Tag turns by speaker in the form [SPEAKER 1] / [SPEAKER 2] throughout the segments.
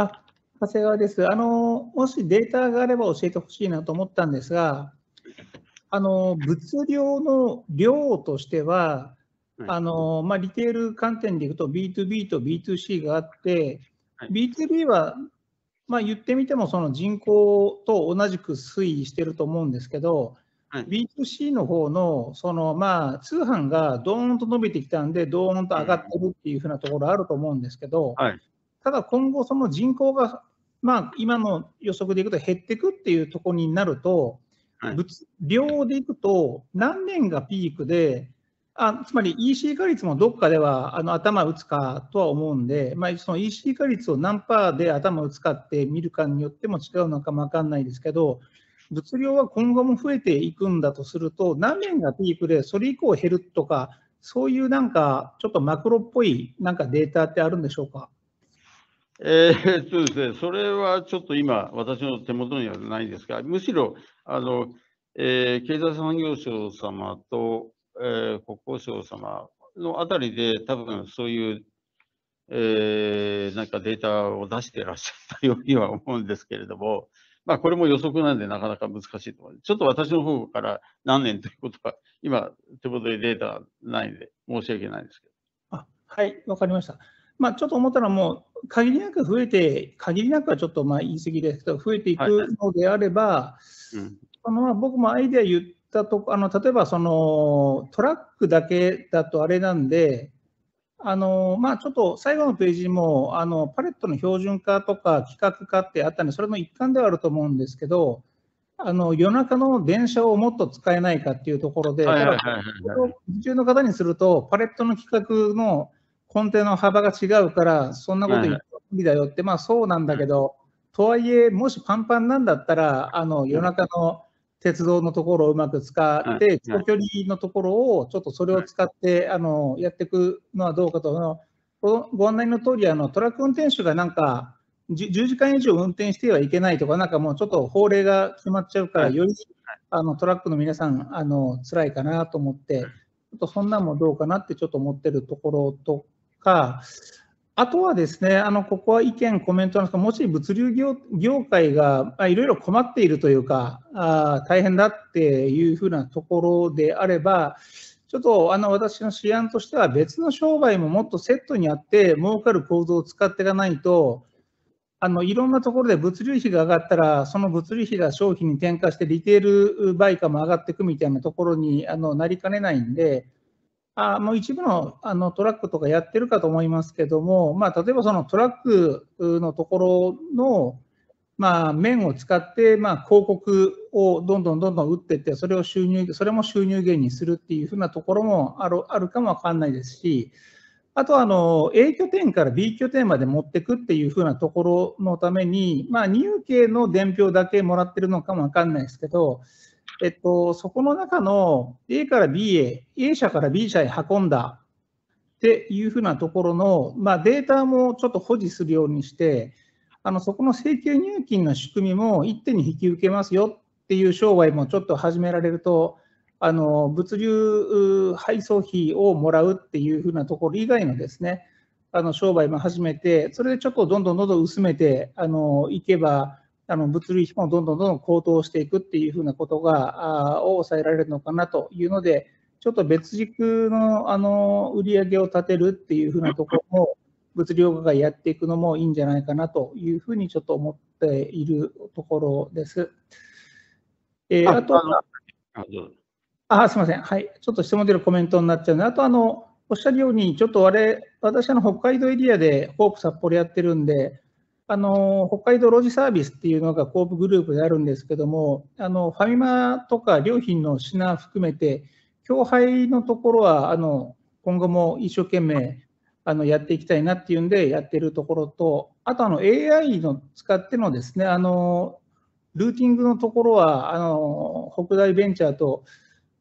[SPEAKER 1] あ長谷川です。あの、もしデータがあれば教えてほしいなと思ったんですが、あの、物量の量としては、あの、まあ、リテール観点でいくと B2B と B2C があって、はい、B2B は、まあ、言ってみてもその人口と同じく推移してると思うんですけど、はい、B2C の方のそのまあ通販がどーんと伸びてきたんで、どーんと上がってるっていうふうなところあると思うんですけど、はいただ今後、その人口が、まあ、今の予測でいくと減っていくっていうところになると、はい、量でいくと、何年がピークで、あつまり EC 化率もどっかではあの頭打つかとは思うんで、まあ、その EC 化率を何パーで頭打つかって見るかによっても違うのかも分かんないですけど、物量は今後も増えていくんだとすると、何年がピークで、それ以降減るとか、そういうなんか、ちょっとマクロっぽいなんかデータってあるんでしょうか。
[SPEAKER 2] えっとですね、それはちょっと今、私の手元にはないんですが、むしろ、あの、えー、経済産業省様と、えー、国交省様のあたりで、多分そういう、えー、なんかデータを出してらっしゃったようには思うんですけれども、まあ、これも予測なんでなかなか難しいと思います。ちょっと私の方から何年ということは、今、手元にデータないんで、申し訳ないんですけど。
[SPEAKER 1] あはい、わかりました。まあ、ちょっと思ったらもう限りなく増えて、限りなくはちょっとまあ言い過ぎですけど、増えていくのであれば、はいうん、の僕もアイデア言ったとあの例えばそのトラックだけだとあれなんで、あのまあ、ちょっと最後のページもあのパレットの標準化とか規格化ってあったんで、それの一環ではあると思うんですけど、あの夜中の電車をもっと使えないかっていうところで、
[SPEAKER 3] 普
[SPEAKER 1] 通の方にすると、パレットの規格の根底の幅が違うから、そんなこと言って無理だよって、まあそうなんだけど、とはいえ、もしパンパンなんだったら、あの夜中の鉄道のところをうまく使って、長距離のところをちょっとそれを使って、あのやっていくのはどうかと、ご案内の通りあり、トラック運転手がなんか、10時間以上運転してはいけないとか、なんかもうちょっと法令が決まっちゃうから、よりあのトラックの皆さん、あの辛いかなと思って、ちょっとそんなんもどうかなってちょっと思ってるところとか、あとはですね、あのここは意見、コメントなんですが、もし物流業業界がいろいろ困っているというかあ、大変だっていうふうなところであれば、ちょっとあの私の思案としては、別の商売ももっとセットにあって、儲かる構造を使っていかないと、あのいろんなところで物流費が上がったら、その物流費が商品に転嫁して、リテール売価も上がっていくみたいなところにあのなりかねないんで、あもう一部のあのトラックとかやってるかと思いますけども、まあ、例えばそのトラックのところの、まあ、面を使って、まあ、広告をどんどんどんどん打っていって、それを収入、それも収入源にするっていうふうなところもあるあるかもわかんないですし、あとあの A 拠点から B 拠点まで持っていくっていうふうなところのために、まあ、入系の伝票だけもらってるのかもわかんないですけど、えっと、そこの中の A から B へ、A 社から B 社へ運んだっていうふうなところの、まあ、データもちょっと保持するようにして、あのそこの請求入金の仕組みも一手に引き受けますよっていう商売もちょっと始められると、あの物流配送費をもらうっていうふうなところ以外のですね、あの商売も始めて、それでちょっとどんどんどんどん薄めてあのいけば、あの物流費もどんどんどんどん高騰していくっていうふうなことがを抑えられるのかなというので、ちょっと別軸のあの売り上げを立てるっていうふうなところも、物流がやっていくのもいいんじゃないかなというふうにちょっと思っているところです。
[SPEAKER 4] えー、あとは、
[SPEAKER 1] あすみません、はい、ちょっと質問出るコメントになっちゃうので、あとあの、おっしゃるように、ちょっとあれ私あの北海道エリアでホープ札幌やってるんで、あの北海道ロジサービスっていうのがコープグループであるんですけどもあのファミマとか良品の品含めて協配のところはあの今後も一生懸命あのやっていきたいなっていうんでやってるところとあとあの AI の使ってのですねあのルーティングのところはあの北大ベンチャーと、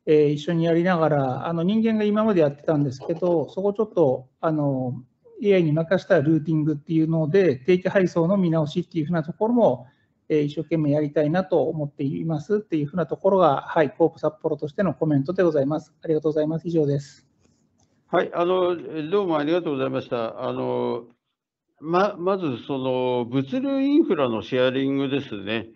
[SPEAKER 1] えー、一緒にやりながらあの人間が今までやってたんですけどそこちょっとあの AI に任せたルーティングっていうので、定期配送の見直しっていうふうなところも、え一生懸命やりたいなと思っていますっていうふうなところが、はい、コープ札幌としてのコメントでございます。ありがとうございます。以上です。
[SPEAKER 2] はい、あのどうもありがとうございました。あのままず、その物流インフラのシェアリングですね。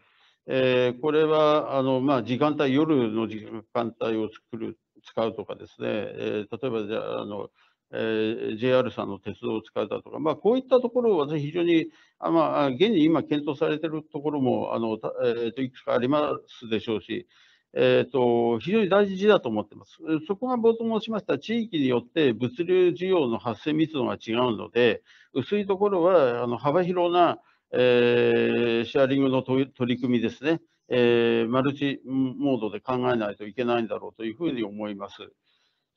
[SPEAKER 2] えー、これはあの、まあ、時間帯、夜の時間帯を作る使うとかですね、えー、例えばじゃあ、あのえー、JR さんの鉄道を使うたとか、まあ、こういったところは非常に、あまあ、現に今、検討されているところもあの、えー、といくつかありますでしょうし、えーと、非常に大事だと思っています。そこが冒頭申しました、地域によって物流需要の発生密度が違うので、薄いところはあの幅広な、えー、シェアリングの取り組みですね、えー、マルチモードで考えないといけないんだろうというふうに思います。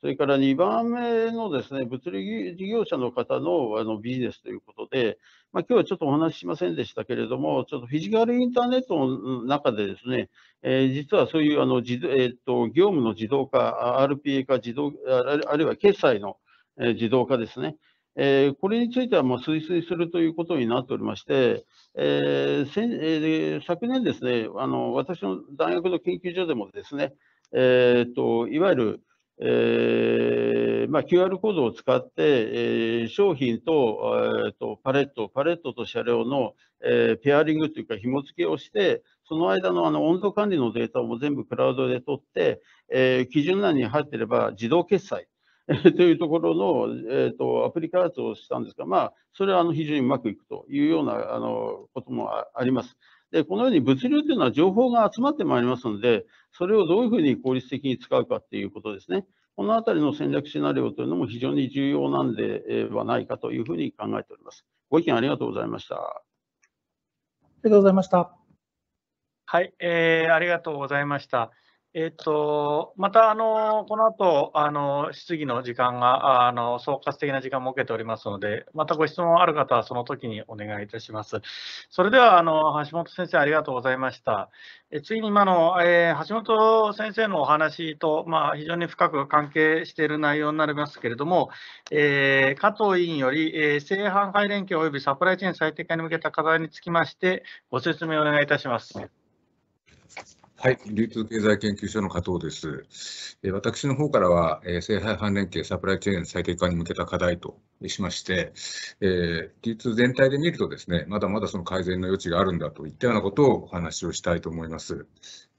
[SPEAKER 2] それから2番目のですね、物流事業者の方のあのビジネスということで、まあ、今日はちょっとお話ししませんでしたけれども、ちょっとフィジカルインターネットの中でですね、えー、実はそういうあの、えー、っと業務の自動化、RPA 化自動、あるいは決済の自動化ですね、えこれについてはもう推進するということになっておりまして、えー、昨年ですね、あの私の大学の研究所でもですね、えーといわゆるえーまあ、QR コードを使って、えー、商品と,、えー、とパレット、パレットと車両の、えー、ペアリングというか紐付けをして、その間のあの温度管理のデータも全部クラウドで取って、えー、基準欄に入っていれば自動決済 というところの、えー、とアプリ開発をしたんですが、まあ、それはあの非常にうまくいくというようなあのこともあります。で、このように物流というのは情報が集まってまいりますので、それをどういうふうに効率的に使うかっていうことですね。このあたりの戦略シナリオというのも非常に重要なんではないかというふうに考えております。ご意見ありがとうございました。あ
[SPEAKER 1] りがとうございました。
[SPEAKER 2] はい、えー、ありがとうございました。
[SPEAKER 3] えっ、と、また、あの、この後、あの、質疑の時間が、あの、総括的な時間を設けておりますので、またご質問ある方はその時にお願いいたします。それでは、あの、橋本先生、ありがとうございました。え次に、今の、えー、橋本先生のお話と、まあ、非常に深く関係している内容になりますけれども、えー、加藤委員より、え正反売連携及びサプライチェーン最適化に向けた課題につきまして、ご説明をお願いいたします。
[SPEAKER 5] はい、流通経済研究所の加藤です。え私の方からは、え正廃反連携サプライチェーン最適化に向けた課題としまして、え流通全体で見るとですね、まだまだその改善の余地があるんだといったようなことをお話をしたいと思います。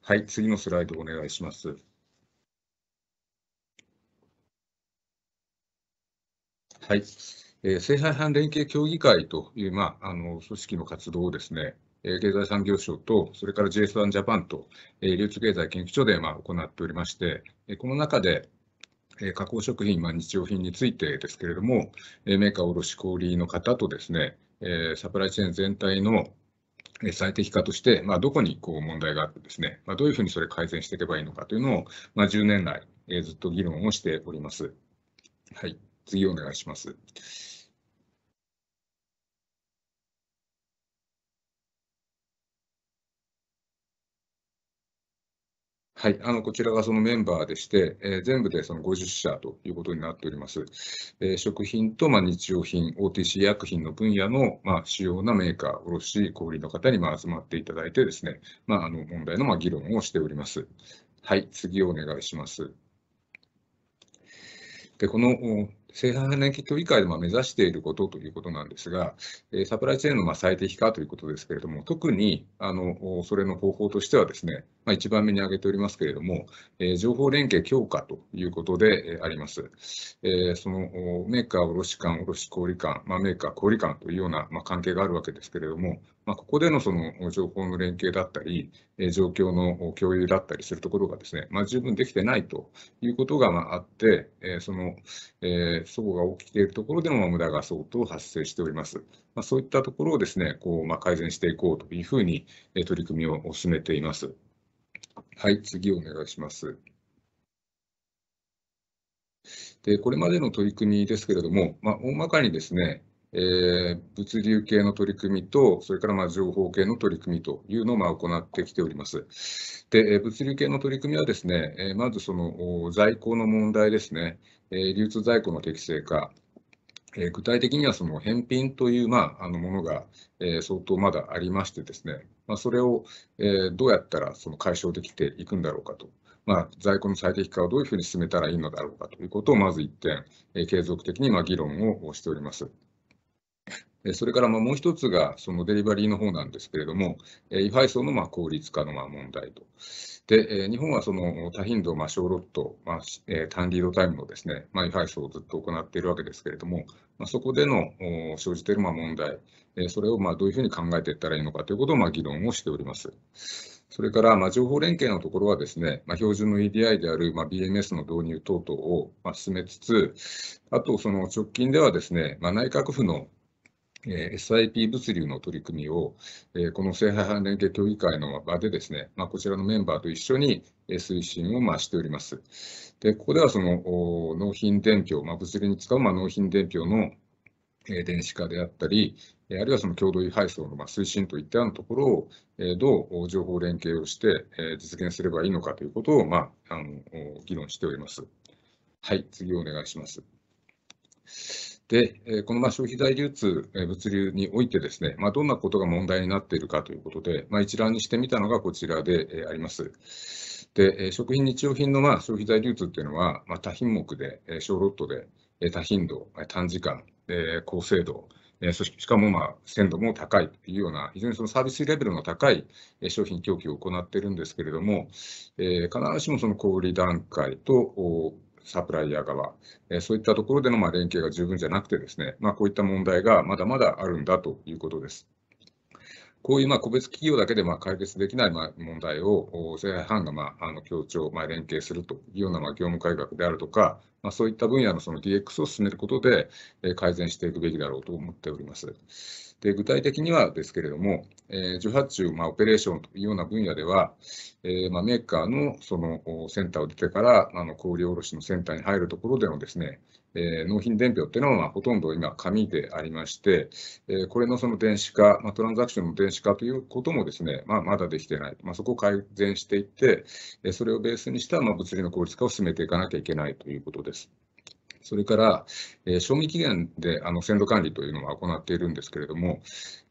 [SPEAKER 5] はい、次のスライドお願いします。はい、えー、正反連携協議会という、まあ、あの組織の活動をですね、経済産業省と、それから j s 1ジャパンと、流通経済研究所でま行っておりまして、この中で、加工食品、ま日用品についてですけれども、メーカー卸小売の方とですね、サプライチェーン全体の最適化として、まどこにこう問題があってですね、まどういうふうにそれ改善していけばいいのかというのを、ま10年来、ずっと議論をしております。はい、次お願いします。はい、あのこちらがそのメンバーでして、えー、全部でその50社ということになっております。えー、食品と、まあ、日用品、OTC 医薬品の分野の、まあ、主要なメーカー、卸小売の方に、まあ、集まっていただいてですね、まあ、あの問題の、まあ、議論をしております。はい、次お願いします。で、この生産年キット理解で目指していることということなんですが、サプライチェーンの最適化ということですけれども、特にあのそれの方法としてはですね、ま1番目に挙げておりますけれども、情報連携強化ということであります。そのメーカー卸間、卸小売間、まメーカー小売間というような関係があるわけですけれども、まあ、ここでのその情報の連携だったり、状況の共有だったりするところがですね、まあ、十分できてないということがまあって、その、えー、齟が起きているところでの無駄が相当発生しております。まあ、そういったところをですね、こうまあ改善していこうというふうに取り組みを進めています。はい、次お願いします。でこれまでの取り組みですけれども、まあ、大まかにですね、えー、物流系の取り組みと、それからまあ情報系の取り組みというのをまあ行ってきております。で、物流系の取り組みはですね、えまずその在庫の問題ですね、え流通在庫の適正化、え具体的にはその返品という、まあ、あのものが、え相当まだありましてですね、まそれを、えどうやったらその解消できていくんだろうかと。まあ、在庫の最適化をどういうふうに進めたらいいのだろうかということをまず1点、え継続的にま議論をしております。それからまあもう一つがそのデリバリーの方なんですけれども、違配送のまあ効率化のまあ問題と。で、日本はその多頻度、ま小ロット、まあ、単リードタイムのですね、まあ、違配送をずっと行っているわけですけれども、まあ、そこでの生じているまあ問題、それをまあどういうふうに考えていったらいいのかということをま議論をしております。それから、まあ情報連携のところはですね、まあ、標準の EDI である、まあ BMS の導入等々を、まあ進めつつ、あと、その直近ではですね、まあ、内閣府のえ SIP 物流の取り組みを、えこの性廃反連携協議会の場でですね、まこちらのメンバーと一緒に推進をましております。で、ここではその納品伝票、ま物流に使うま納品伝票の電子化であったり、あるいはその共同配送の推進といったようなところをどう情報連携をして実現すればいいのかということを、まあ、あの議論しております。はい、次お願いします。で、えこのま消費財流通、え物流においてですね、まあ、どんなことが問題になっているかということで、まあ、一覧にしてみたのがこちらで、えあります。で、え食品、日用品のま消費財流通っていうのは、まあ、多品目で、え小ロットで、え多頻度、短時間、え高精度、えそしかもまあ鮮度も高いというような、非常にそのサービスレベルの高い商品供給を行っているんですけれども、え必ずしもその小売段階とサプライヤー側、えそういったところでのま連携が十分じゃなくてですね、まあ、こういった問題がまだまだあるんだということです。こういうま個別企業だけでま解決できないま問題を政府班がまあの協調、ま連携するというようなま業務改革であるとか、まそういった分野のその DX を進めることで改善していくべきだろうと思っております。で具体的にはですけれども、えー、受発注、まあ、オペレーションというような分野では、えー、まあ、メーカーのそのセンターを出てからあの小売卸のセンターに入るところでのですね、えー、納品伝票っていうのは、まあ、ほとんど今、紙でありまして、えこれのその電子化、まあ、トランザクションの電子化ということもですね、まあ、まだできていない、まそこを改善していって、それをベースにした、ま物理の効率化を進めていかなきゃいけないということです。それから、えー、賞味期限であの鮮度管理というのは行っているんですけれども、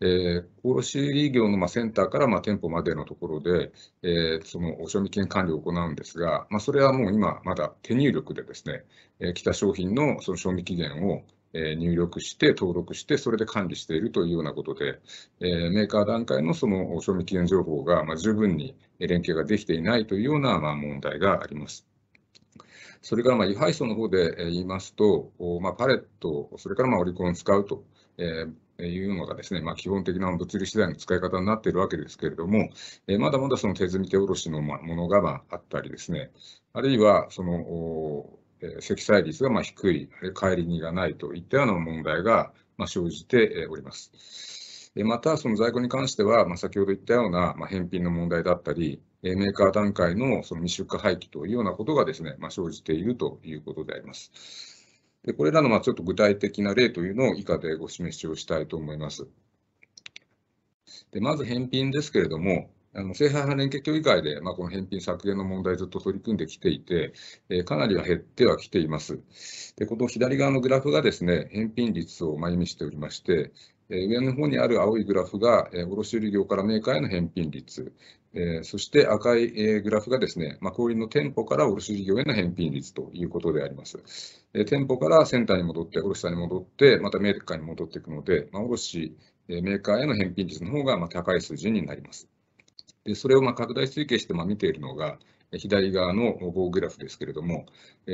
[SPEAKER 5] えー、卸売業のまあセンターからまあ店舗までのところで、えー、その賞味期限管理を行うんですが、まあ、それはもう今、まだ手入力でですね、えー、来た商品のその賞味期限を入力して、登録して、それで管理しているというようなことで、メーカー段階のその賞味期限情報が十分に連携ができていないというような問題があります。それからまあ、位牌層の方で言いますと、まあ、パレット、それからまあオリコンを使うと。えいうのがですね、まあ、基本的な物理資材の使い方になっているわけですけれども、えまだまだその手積み手卸しのものがまあったりですね、あるいはそのえ積載率がまあ低い、帰り荷がないといったような問題がまあ生じております。えまた、その在庫に関しては、まあ、先ほど言ったような、まあ、返品の問題だったり、メーカー段階のその未出荷廃棄というようなことがですね、まあ、生じているということであります。でこれらのまちょっと具体的な例というのを以下でご示しをしたいと思います。でまず返品ですけれども、あの性派連携協議会で、まあ、この返品削減の問題ずっと取り組んできていて、えかなりは減ってはきています。で、この左側のグラフがですね、返品率をま意味しておりまして、上の方にある青いグラフが卸売業からメーカーへの返品率、そして赤いグラフがですね、ま小売の店舗から卸売業への返品率ということであります。店舗からセンターに戻って、卸さんに戻って、またメーカーに戻っていくので、ま卸メーカーへの返品率の方がま高い数字になります。でそれをま拡大推計してま見ているのが、左側の棒グラフですけれども、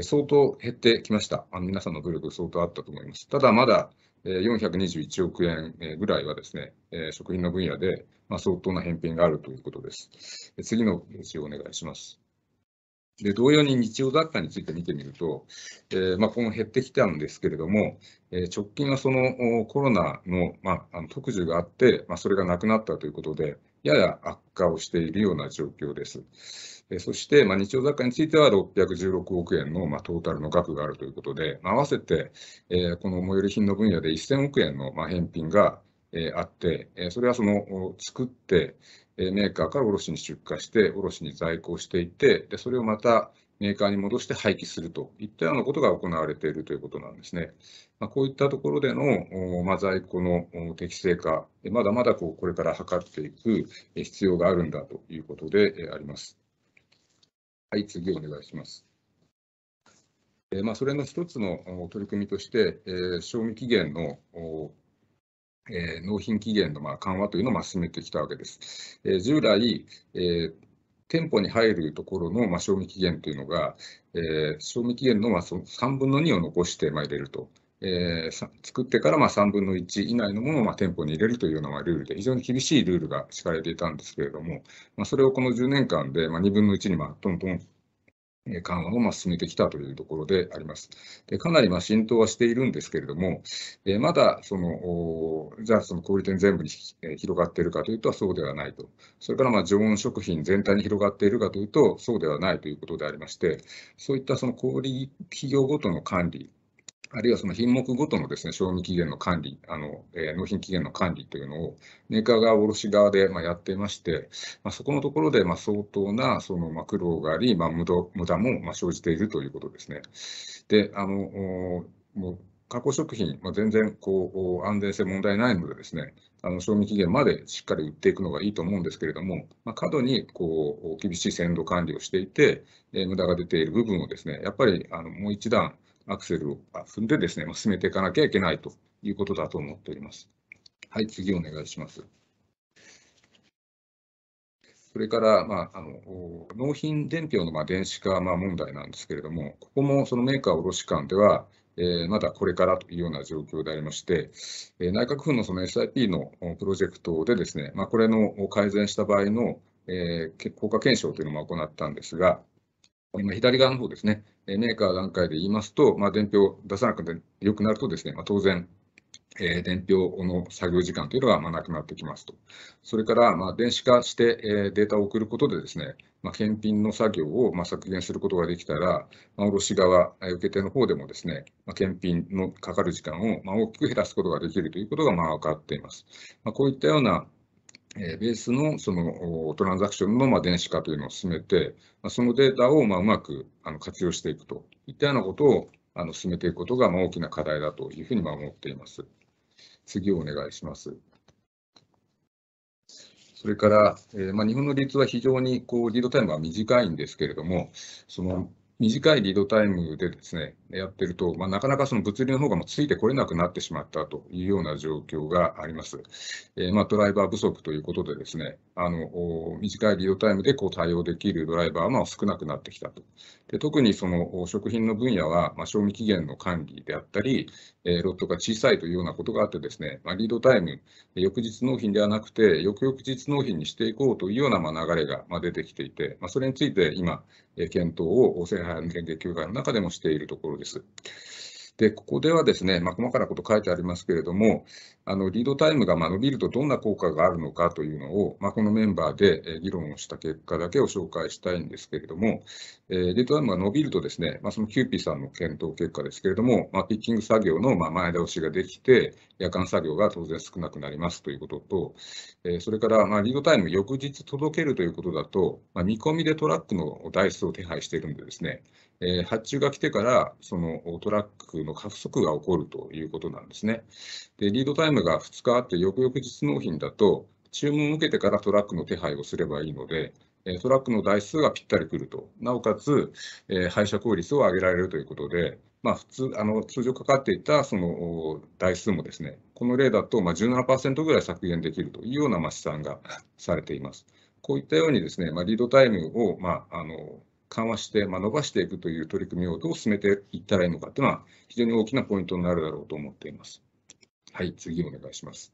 [SPEAKER 5] 相当減ってきました。皆さんの努力相当あったと思います。ただまだ421億円ぐらいはですね、食品の分野で相当な返品があるということです。次のページをお願いします。で同様に日用雑貨について見てみると、えー、まあ、この減ってきたんですけれども、えー、直近はそのコロナの,、まあ、あの特需があって、まあ、それがなくなったということで、やや悪化をしているような状況です。そして、まあ、日用雑貨については616億円の、まあ、トータルの額があるということで、まあ、合わせて、えー、この最寄り品の分野で1000億円の、まあ、返品が、えー、あって、えー、それはその作って、えー、メーカーから卸に出荷して、卸に在庫していて、でそれをまたメーカーに戻して廃棄するといったようなことが行われているということなんですね。まあ、こういったところでの、まあ、在庫の適正化、まだまだこうこれから測っていく必要があるんだということであります。はい、次お願いします。えーまあ、それの一つの取り組みとして、えー、賞味期限のえー、納品期限のまあ緩和というのをまあ進めてきたわけです。えー、従来、えー、店舗に入るところのま賞味期限というのが、え賞味期限のまその3分の2を残して入れると。えー、作ってからまあ3分の1以内のものをまあ店舗に入れるというようなルールで、非常に厳しいルールが敷かれていたんですけれども、まあ、それをこの10年間でまあ2分の1にまあどんどん緩和をま進めてきたというところであります。でかなりま浸透はしているんですけれども、えまだそのじゃあその小売店全部に広がっているかというと、そうではないと、それからま常温食品全体に広がっているかというと、そうではないということでありまして、そういったその小売企業ごとの管理あるいはその品目ごとのですね賞味期限の管理、あのえー、納品期限の管理というのをメーカー側、卸側でまあやってまして、まあ、そこのところでまあ相当なそのまあ苦労があり、まあ、無駄無駄もまあ生じているということですね。であのもう加工食品、まあ、全然こう安全性問題ないので、ですねあの賞味期限までしっかり売っていくのがいいと思うんですけれども、まあ、過度にこう厳しい鮮度管理をしていて、えー、無駄が出ている部分をですねやっぱりあのもう一段アクセルを踏んでですね、進めていかなきゃいけないということだと思っております。はい、次お願いします。それから、まあ、あの納品伝票のま電子化まあ問題なんですけれども、ここもそのメーカー卸間では、えー、まだこれからというような状況でありまして、えー、内閣府のその SIP のプロジェクトで、ですね、まあ、これの改善した場合の、えー、効果検証というのも行ったんですが、今、左側の方ですね、メーカー段階で言いますと、まあ、伝票を出さなくてよくなるとですね、まあ、当然、えー、伝票の作業時間というのがまあなくなってきますと。それから、まあ、電子化して、えー、データを送ることでですね、まあ、検品の作業をまあ削減することができたら、まあ、卸側、受け手の方でもですね、まあ、検品のかかる時間をまあ大きく減らすことができるということがまあ分かっています。まあ、こういったようなベースのそのトランザクションの電子化というのを進めて、そのデータをうまく活用していくといったようなことを進めていくことが大きな課題だというふうに思っています。次をお願いします。それから、日本の流通は非常にこうリードタイムは短いんですけれども、その短いリードタイムでですね、やってると、まあ、なかなかその物流の方がもうついてこれなくなってしまったというような状況があります。えー、まあ、ドライバー不足ということでですね、あの短いリードタイムでこう対応できるドライバーは少なくなってきたと。で特にその食品の分野は、まあ、賞味期限の管理であったり、えー、ロットが小さいというようなことがあってですね、まあ、リードタイム、翌日納品ではなくて、翌々日納品にしていこうというようなまあ流れが出てきていて、まあ、それについて今、検討を政府派連携協会の中でもしているところです。です。で、ここではですね、まあ、細かなこと書いてありますけれども、あのリードタイムがま伸びるとどんな効果があるのかというのを、まあ、このメンバーで議論をした結果だけを紹介したいんですけれども、えリードタイムが伸びるとですね、まあ、そのキューピーさんの検討結果ですけれども、まピッキング作業のま前倒しができて、夜間作業が当然少なくなりますということと、えそれからまリードタイム翌日届けるということだと、ま見込みでトラックの台数を手配しているんでですね、え発注が来てからそのトラックの加速が起こるということなんですね。でリードタイムが2日あって翌々日納品だと注文を受けてからトラックの手配をすればいいので、トラックの台数がぴったりくると、なおかつ、え廃車効率を上げられるということで、まあ、普通あの通常かかっていたその台数もですね、この例だとまあ17%ぐらい削減できるというようなま試算がされています。こういったようにですね、まあ、リードタイムをまああの緩和して、まあ、伸ばしていくという取り組みをどう進めていったらいいのかというのは、非常に大きなポイントになるだろうと思っています。はい、次お願いします。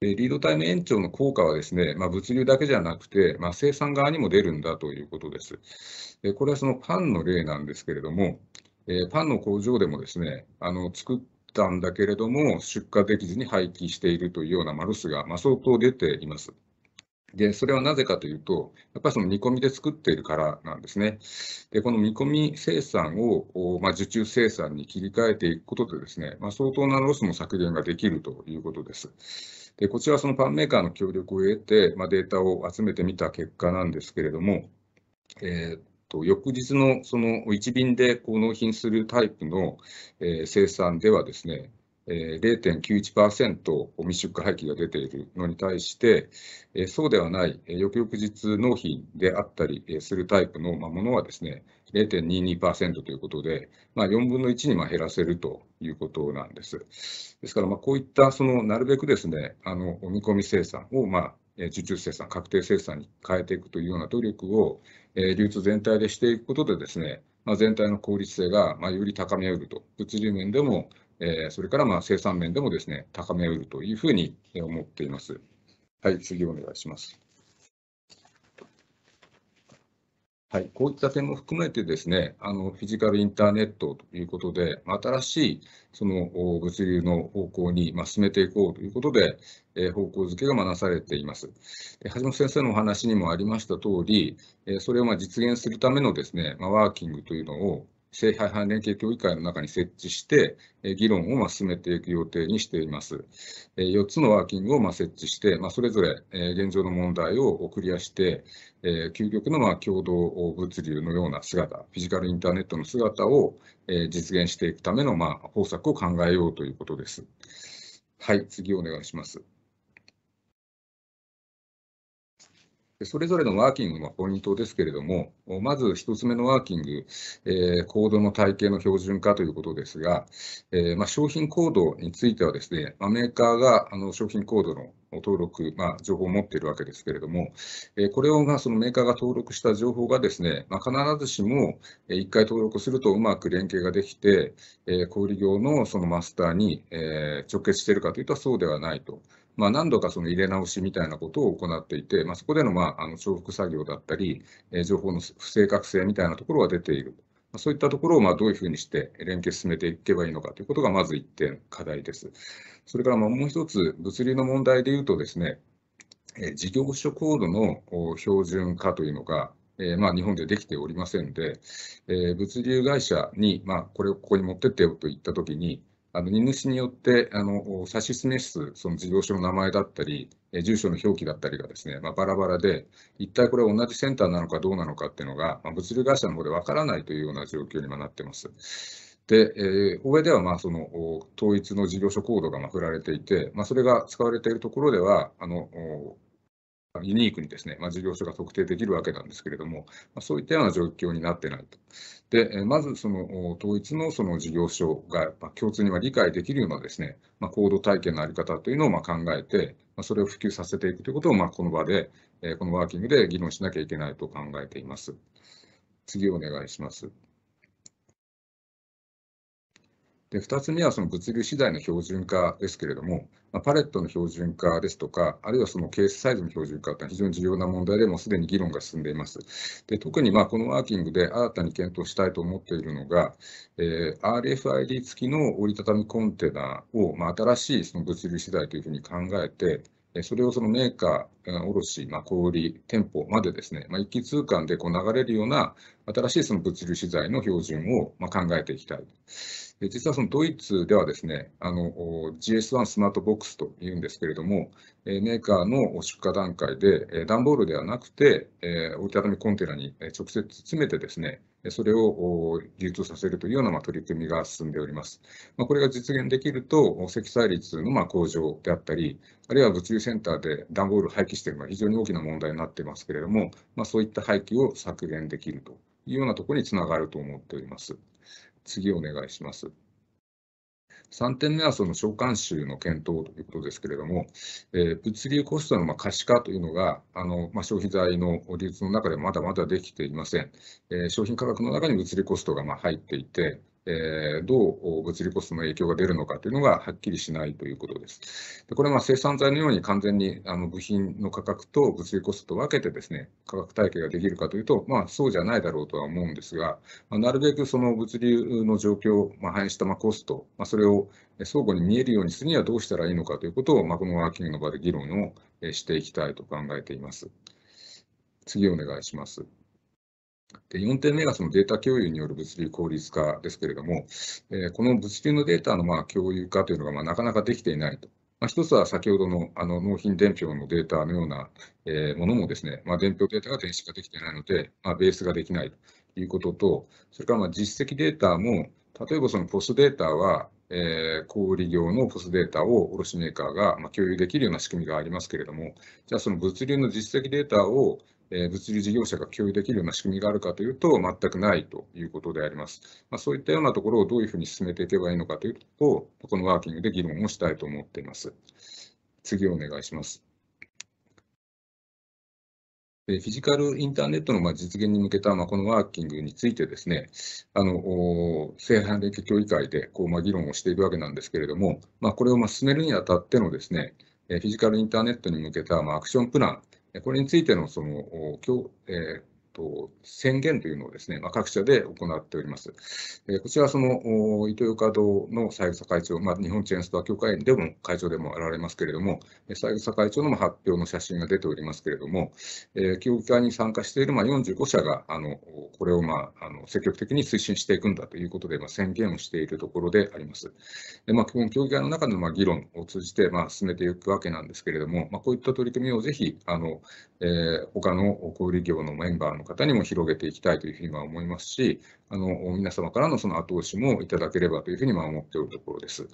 [SPEAKER 5] でリードタイム延長の効果はですね、まあ、物流だけじゃなくて、まあ、生産側にも出るんだということです。でこれはそのパンの例なんですけれども、えー、パンの工場でもですね、あの作ったんだけれども、出荷できずに廃棄しているというようなマルスが、ま相当出ています。で、それはなぜかというと、やっぱりその見込みで作っているからなんですね。で、この見込み生産を、まあ、受注生産に切り替えていくことでですね、まあ、相当なロスの削減ができるということです。で、こちらはそのパンメーカーの協力を得て、まあ、データを集めてみた結果なんですけれども、えーと翌日のその1便でこう納品するタイプの、え生産ではですね、0.91%未出荷廃棄が出ているのに対して、そうではない翌々日納品であったりするタイプのものはですね、0.22%ということで、まあ、4分の1に減らせるということなんです。ですから、こういったそのなるべくですね、あの見込み生産をまあ受注生産、確定生産に変えていくというような努力を流通全体でしていくことでですね、まあ、全体の効率性がまあより高めうると、物流面でもえそれからまあ生産面でもですね、高めうるというふうに思っています。はい、次お願いします。はい、こういった点も含めてですね、あのフィジカルインターネットということで、新しいその物流の方向に進めていこうということで、方向づけがなされています。橋本先生のお話にもありました通り、それをま実現するためのですね、ワーキングというのを性廃反連携協議会の中に設置して、議論をま進めていく予定にしています。4つのワーキングをま設置して、まそれぞれ現状の問題をクリアして、究極のま共同物流のような姿、フィジカルインターネットの姿を実現していくためのま方策を考えようということです。はい、次お願いします。それぞれのワーキングのポイントですけれども、まず1つ目のワーキング、えー、コードの体系の標準化ということですが、えー、まあ、商品コードについてはですね、まあ、メーカーがあの商品コードの登録、まあ、情報を持っているわけですけれども、えー、これをまあそのメーカーが登録した情報がですね、まあ、必ずしも1回登録するとうまく連携ができて、え小売業のそのマスターに直結しているかというとそうではないと。まあ、何度かその入れ直しみたいなことを行っていて、まあ、そこでのまああの重複作業だったり、えー、情報の不正確性みたいなところは出ている。まあ、そういったところをまあどういうふうにして連携進めていけばいいのかということがまず1点課題です。それからまあもう1つ、物流の問題でいうとですね、え事業所コードの標準化というのが、えー、まあ、日本でできておりませんで、えー、物流会社に、まあ、これをここに持ってってよと言ったときに、あの荷主によってあの指し示すその事業所の名前だったり、住所の表記だったりがですね、まあ、バラバラで、一体これは同じセンターなのかどうなのかっていうのが、まあ、物流会社の方でわからないというような状況にもなってます。で、えー、欧米ではまあその統一の事業所コードがまあ振られていて、まあ、それが使われているところでは、あのユニークにですね、まあ、事業所が特定できるわけなんですけれども、まあ、そういったような状況になってないと。で、まずその統一のその事業所が共通には理解できるようなですね、まあ、行動体験のあり方というのをま考えて、まそれを普及させていくということをまこの場で、このワーキングで議論しなきゃいけないと考えています。次お願いします。で2つ目はその物流資材の標準化ですけれども、まあ、パレットの標準化ですとか、あるいはそのケースサイズの標準化というのは非常に重要な問題でもすでに議論が進んでいます。で特にまあこのワーキングで新たに検討したいと思っているのが、えー、RFID 付きの折りたたみコンテナを、まあ、新しいその物流資材というふうに考えて、それをそのメーカー、卸、まあ、小売、店舗までですね、まあ、一気通貫でこう流れるような新しいその物流資材の標準をまあ考えていきたい。実はそのドイツではですね、GS1 スマートボックスというんですけれども、メーカーの出荷段階で、段ボールではなくて、折りたたみコンテナに直接詰めてですね、それを流通させるというような取り組みが進んでおります。これが実現できると、積載率の向上であったり、あるいは物流センターで段ボールを廃棄しているのは非常に大きな問題になっていますけれども、そういった廃棄を削減できるというようなところにつながると思っております。次お願いします。3点目はその召喚集の検討ということですけれども、えー、物流コストのま可視化というのが、あのまあ、消費財の流通の中でまだまだできていません。えー、商品価格の中に物流コストがま入っていて、えどう物理コストの影響が出るのかというのがはっきりしないということです。でこれはま生産材のように完全にあの部品の価格と物理コストと分けてですね価格体系ができるかというと、まあ、そうじゃないだろうとは思うんですが、まなるべくその物流の状況を反映したまコスト、まそれを相互に見えるようにするにはどうしたらいいのかということを、このワーキングの場で議論をしていきたいと考えています。次お願いします。で4点目がそのデータ共有による物流効率化ですけれども、えー、この物流のデータのまあ共有化というのがまあなかなかできていないと。まあ、つは先ほどのあの納品伝票のデータのような、えものもですね、まあ、伝票データが電子化できていないので、まあ、ベースができないということと、それからまあ実績データも、例えばそのポスデータは、えー、小売業のポスデータを卸メーカーが共有できるような仕組みがありますけれども、じゃあその物流の実績データを物流事業者が共有できるような仕組みがあるかというと、全くないということであります。まあ、そういったようなところをどういうふうに進めていけばいいのかということを、このワーキングで議論をしたいと思っています。次お願いします。フィジカルインターネットの実現に向けたこのワーキングについてですね、あの性犯連携協議会でこう議論をしているわけなんですけれども、まあ、これをま進めるにあたってのですね、フィジカルインターネットに向けたアクションプランこれについてのその、えーと宣言というのをですね、まあ、各社で行っております。えー、こちら、はそのイトヨカ堂の三枝会長、まあ、日本チェーンストア協会でも会長でもあられますけれども、三枝会長の発表の写真が出ておりますけれども、えー、協議会に参加しているまあ45社があのこれをまああの積極的に推進していくんだということで、まあ、宣言をしているところであります。でまあ、基本協議会の中のまあ議論を通じてまあ進めていくわけなんですけれども、まあ、こういった取り組みをぜひあの、えー、他の小売業のメンバーの方にも広げていきたいというふうには思いますし、あの皆様からのその後押しもいただければというふうに思っておるところです。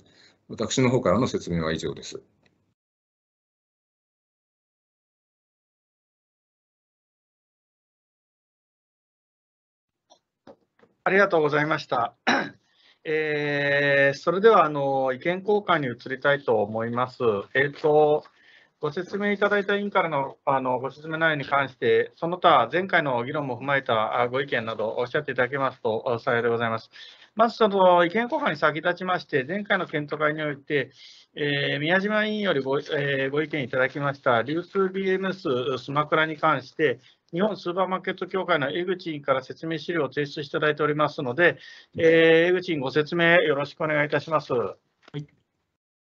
[SPEAKER 5] 私の方からの説明は以上です。
[SPEAKER 3] ありがとうございました。えー、それではあの意見交換に移りたいと思います。えっ、ー、とご説明いただいた委員からのあのご説明内容に関して、その他、前回の議論も踏まえたご意見などおっしゃっていただけますと幸いでございます。まず、その意見交換に先立ちまして、前回の検討会において、えー、宮島委員よりご,、えー、ご意見いただきました、流通 BMS スマクラに関して、日本スーパーマーケット協会の江口委員から説明資料を提出していただいておりますので、えー、江口委員、ご説明よろしくお願いいたします。はい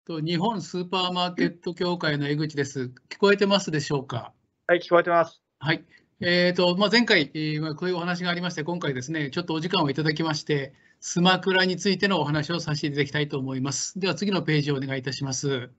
[SPEAKER 6] と日本スーパーマーケット協会の江口です。聞こえてますでしょうか。
[SPEAKER 3] はい、聞こえてます。
[SPEAKER 6] はい。えーとまあ、前回、えー、こういうお話がありまして、今回ですね、ちょっとお時間をいただきまして、スマクラについてのお話をさせていただきたいと思います。では次のページをお願いいたします。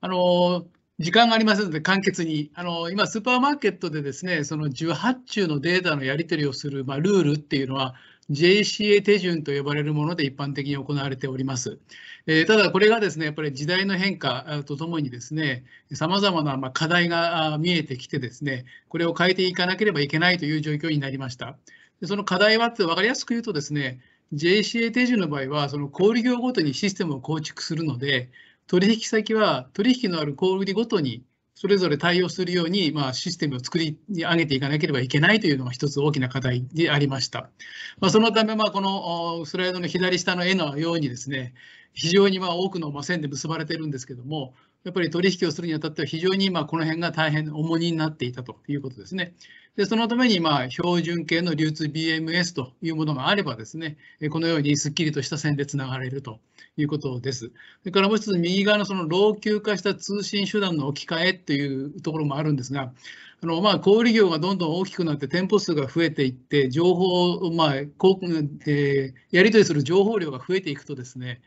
[SPEAKER 6] あの時間がありませんので、簡潔に、あの今、スーパーマーケットでですね、その18中のデータのやり取りをする、まあ、ルールっていうのは、JCA 手順と呼ばれるもので一般的に行われております。えただこれがですね、やっぱり時代の変化とともにですね、様々なま課題が見えてきてですね、これを変えていかなければいけないという状況になりました。でその課題はって分かりやすく言うとですね、JCA 手順の場合は、その小売業ごとにシステムを構築するので、取引先は取引のある小売ごとにそれぞれ対応するように、まあ、システムを作り上げていかなければいけないというのが一つ大きな課題でありました。まあ、そのため、まあ、このスライドの左下の絵のようにですね、非常にまあ多くの線で結ばれているんですけども、やっぱり取引をするにあたっては非常に今この辺が大変重荷になっていたということですね。でそのためにま標準系の流通 BMS というものがあればですね、このようにすっきりとした線でつながれるということです。それからもう一つ右側のその老朽化した通信手段の置き換えというところもあるんですが、あのまあ小売業がどんどん大きくなって店舗数が増えていって情報をまあえー、やり取りする情報量が増えていくとですね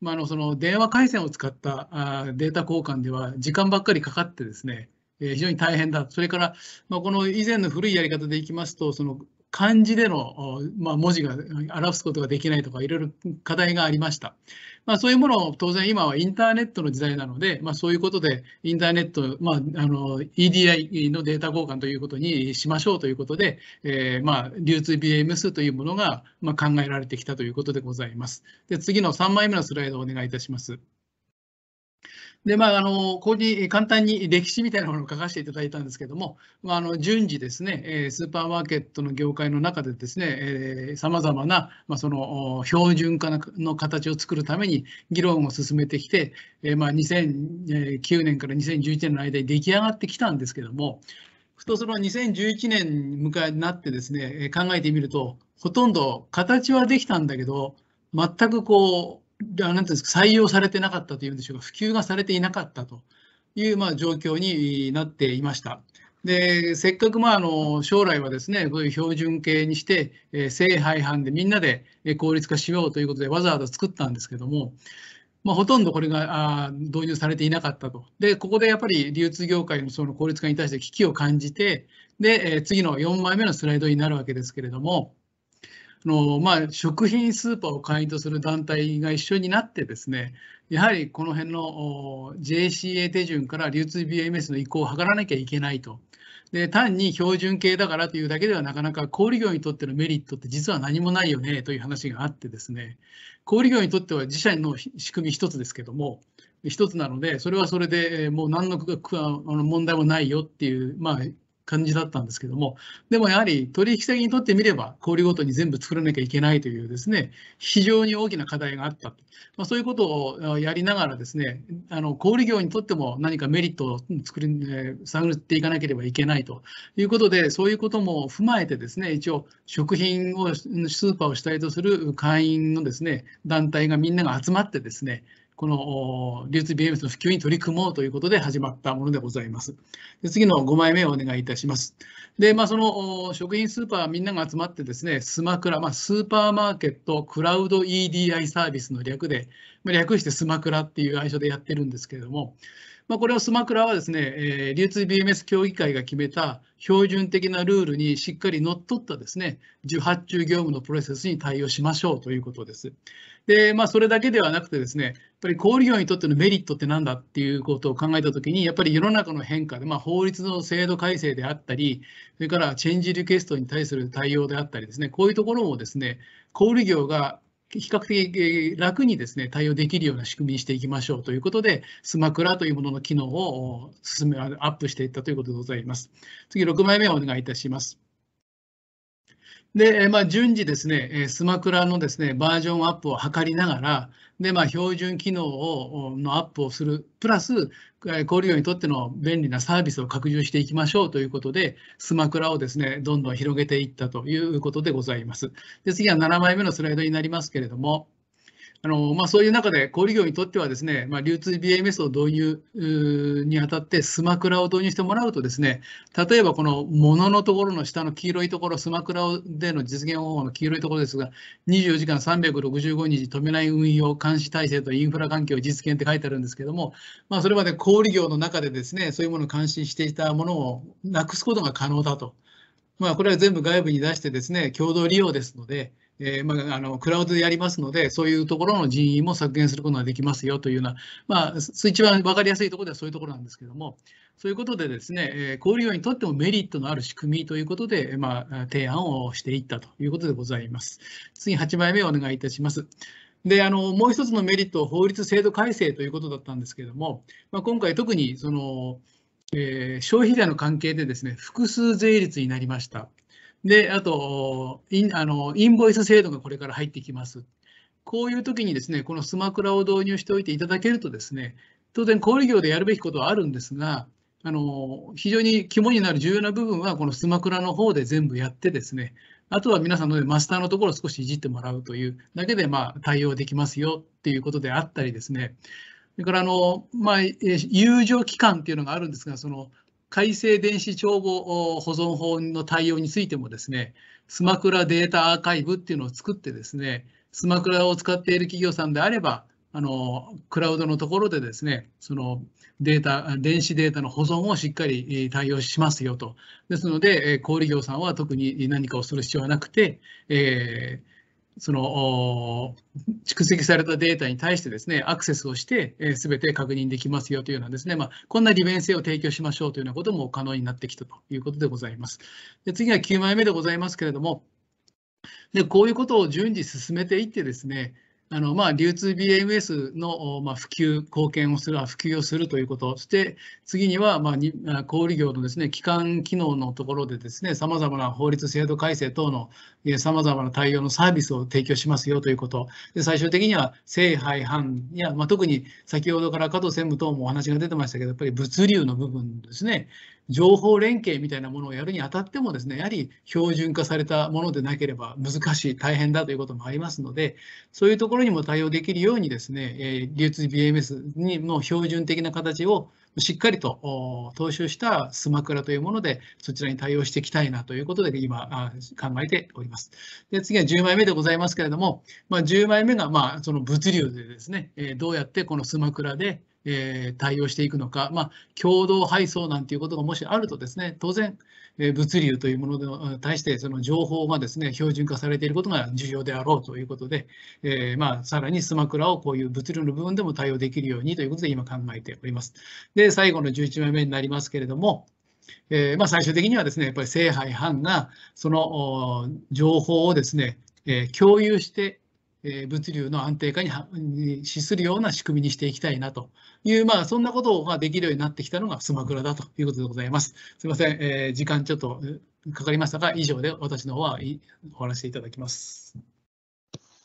[SPEAKER 6] まあ、あのその電話回線を使ったあデータ交換では時間ばっかりかかってですね、え非常に大変だ。それから、まあ、この以前の古いやり方でいきますと、その漢字での、まあ、文字が表すことができないとか、いろいろ課題がありました。まあ、そういうものを当然今はインターネットの時代なので、まあ、そういうことでインターネット、まあ、あの EDI のデータ交換ということにしましょうということで、えー、まあ流通 BMS というものがまあ考えられてきたということでございます。で次の3枚目のスライドをお願いいたします。で、まあ、あの、ここに簡単に歴史みたいなものを書かせていただいたんですけども、まあ、あの、順次ですね、スーパーマーケットの業界の中でですね、さまざまな、まあ、その、標準化の形を作るために議論を進めてきて、まあ、2009年から2011年の間に出来上がってきたんですけども、ふとその2011年に迎えになってですね、考えてみると、ほとんど形はできたんだけど、全くこう、なんていうんですか、採用されてなかったというんでしょうか、普及がされていなかったという、まあ、状況になっていました。でせっかくまああの将来はですねこういう標準形にして、えー、正廃反でみんなで効率化しようということでわざわざ作ったんですけども、まあ、ほとんどこれがあ導入されていなかったと。でここでやっぱり流通業界のその効率化に対して危機を感じてで、えー、次の4枚目のスライドになるわけですけれども。の、まあ、食品スーパーを会員とする団体が一緒になってですね、やはりこの辺の JCA 手順から流通 BMS の移行を図らなきゃいけないと。で単に標準形だからというだけではなかなか小売業にとってのメリットって実は何もないよねという話があってですね小売業にとっては自社の仕組み一つですけども一つなのでそれはそれでもう何の問題もないよっていうまあ感じだったんですけども、でもやはり取引先にとってみれば、小売ごとに全部作らなきゃいけないというですね、非常に大きな課題があった、まあ、そういうことをやりながらですね、あの小売業にとっても何かメリットを作り、え探っていかなければいけないということで、そういうことも踏まえてですね、一応食品をスーパーを主体とする会員のですね、団体がみんなが集まってですね、この流通 BMS の普及に取り組もうということで始まったものでございます。で次の5枚目をお願いいたします。で、まあ、その食品スーパーみんなが集まってですね、スマクラ、まあ、スーパーマーケットクラウド EDI サービスの略で、まあ、略してスマクラっていう愛称でやってるんですけれども、まあ、これをスマクラはですね、え流通 BMS 協議会が決めた標準的なルールにしっかりのっとったですね、受発注業務のプロセスに対応しましょうということです。で、まあ、それだけではなくてですね、やっぱり小売業にとってのメリットって何だっていうことを考えたときに、やっぱり世の中の変化で、まあ、法律の制度改正であったり、それからチェンジリクエストに対する対応であったりですね、こういうところもですね、小売業が比較的楽にですね対応できるような仕組みにしていきましょうということで、スマクラというものの機能を進めアップしていったということでございます。次、6枚目をお願いいたします。で、まあ、順次ですね、スマクラのですね、バージョンアップを図りながら、で、まあ、標準機能をのアップをする、プラス、小売業にとっての便利なサービスを拡充していきましょうということで、スマクラをですね、どんどん広げていったということでございます。で、次は7枚目のスライドになりますけれども、あのまあ、そういう中で小売業にとってはですね、まあ、流通 BMS を導入にあたってスマクラを導入してもらうとですね例えばこの物のところの下の黄色いところスマクラでの実現方法の黄色いところですが24時間365日止めない運用監視体制とインフラ環境実現って書いてあるんですけども、まあ、それまで小売業の中でですねそういうものを監視していたものをなくすことが可能だと、まあ、これは全部外部に出してですね共同利用ですので。えー、まあ、あのクラウドでやりますので、そういうところの人員も削減することができますよというような、まあ、一番分かりやすいところではそういうところなんですけども、そういうことでですね、え小売業にとってもメリットのある仕組みということで、まあ、提案をしていったということでございます。次、8枚目お願いいたします。であのもう一つのメリット、法律制度改正ということだったんですけれども、まあ、今回特にその、えー、消費税の関係でですね複数税率になりました。で、あと、インあのインボイス制度がこれから入ってきます。こういう時にですね、このスマクラを導入しておいていただけるとですね、当然小売業でやるべきことはあるんですが、あの非常に肝になる重要な部分は、このスマクラの方で全部やってですね、あとは皆さんのマスターのところを少しいじってもらうというだけでまあ対応できますよっていうことであったりですね、それからあの、まあ、友情期間っていうのがあるんですが、その改正電子帳簿保存法の対応についてもですね、スマクラデータアーカイブっていうのを作ってですね、スマクラを使っている企業さんであれば、あのクラウドのところでですね、そのデータ、電子データの保存をしっかり対応しますよと。ですので、小売業さんは特に何かをする必要はなくて、えーその蓄積されたデータに対してですね、アクセスをして、えー、全て確認できますよというようなですね、まあ、こんな利便性を提供しましょうというようなことも可能になってきたということでございます。で次は9枚目でございますけれども、でこういうことを順次進めていってですね、あのまあ、流通 BMS の、まあ、普及、貢献をする、普及をするということ、そして次には、まあに、小売業のです、ね、基幹機能のところでですね、さまざまな法律制度改正等のさまざまな対応のサービスを提供しますよということ、で最終的には性廃反や、まあ、特に先ほどから加藤専務等もお話が出てましたけど、やっぱり物流の部分ですね、情報連携みたいなものをやるにあたってもですねやはり標準化されたものでなければ難しい大変だということもありますのでそういうところにも対応できるようにですね、え流通 BMS にの標準的な形をしっかりと踏襲したスマクラというものでそちらに対応していきたいなということで今考えております。で次は10枚目でございますけれども、まあ、10枚目がまあその物流でですねどうやってこのスマクラでえ対応していくのか、まあ、共同配送なんていうことがもしあるとですね、当然、え物流というものに対してその情報がですね、標準化されていることが重要であろうということで、えまあ、さらにスマクラをこういう物流の部分でも対応できるようにということで今考えております。で、最後の11枚目になりますけれども、えまあ、最終的にはですね、やっぱり聖杯班がその情報をですね、え共有してえ物流の安定化に資するような仕組みにしていきたいなという、まあ、そんなことができるようになってきたのがスマクラだということでございます。すみません、えー、時間ちょっとかかりましたが、以上で私の方はいお話しいただきます。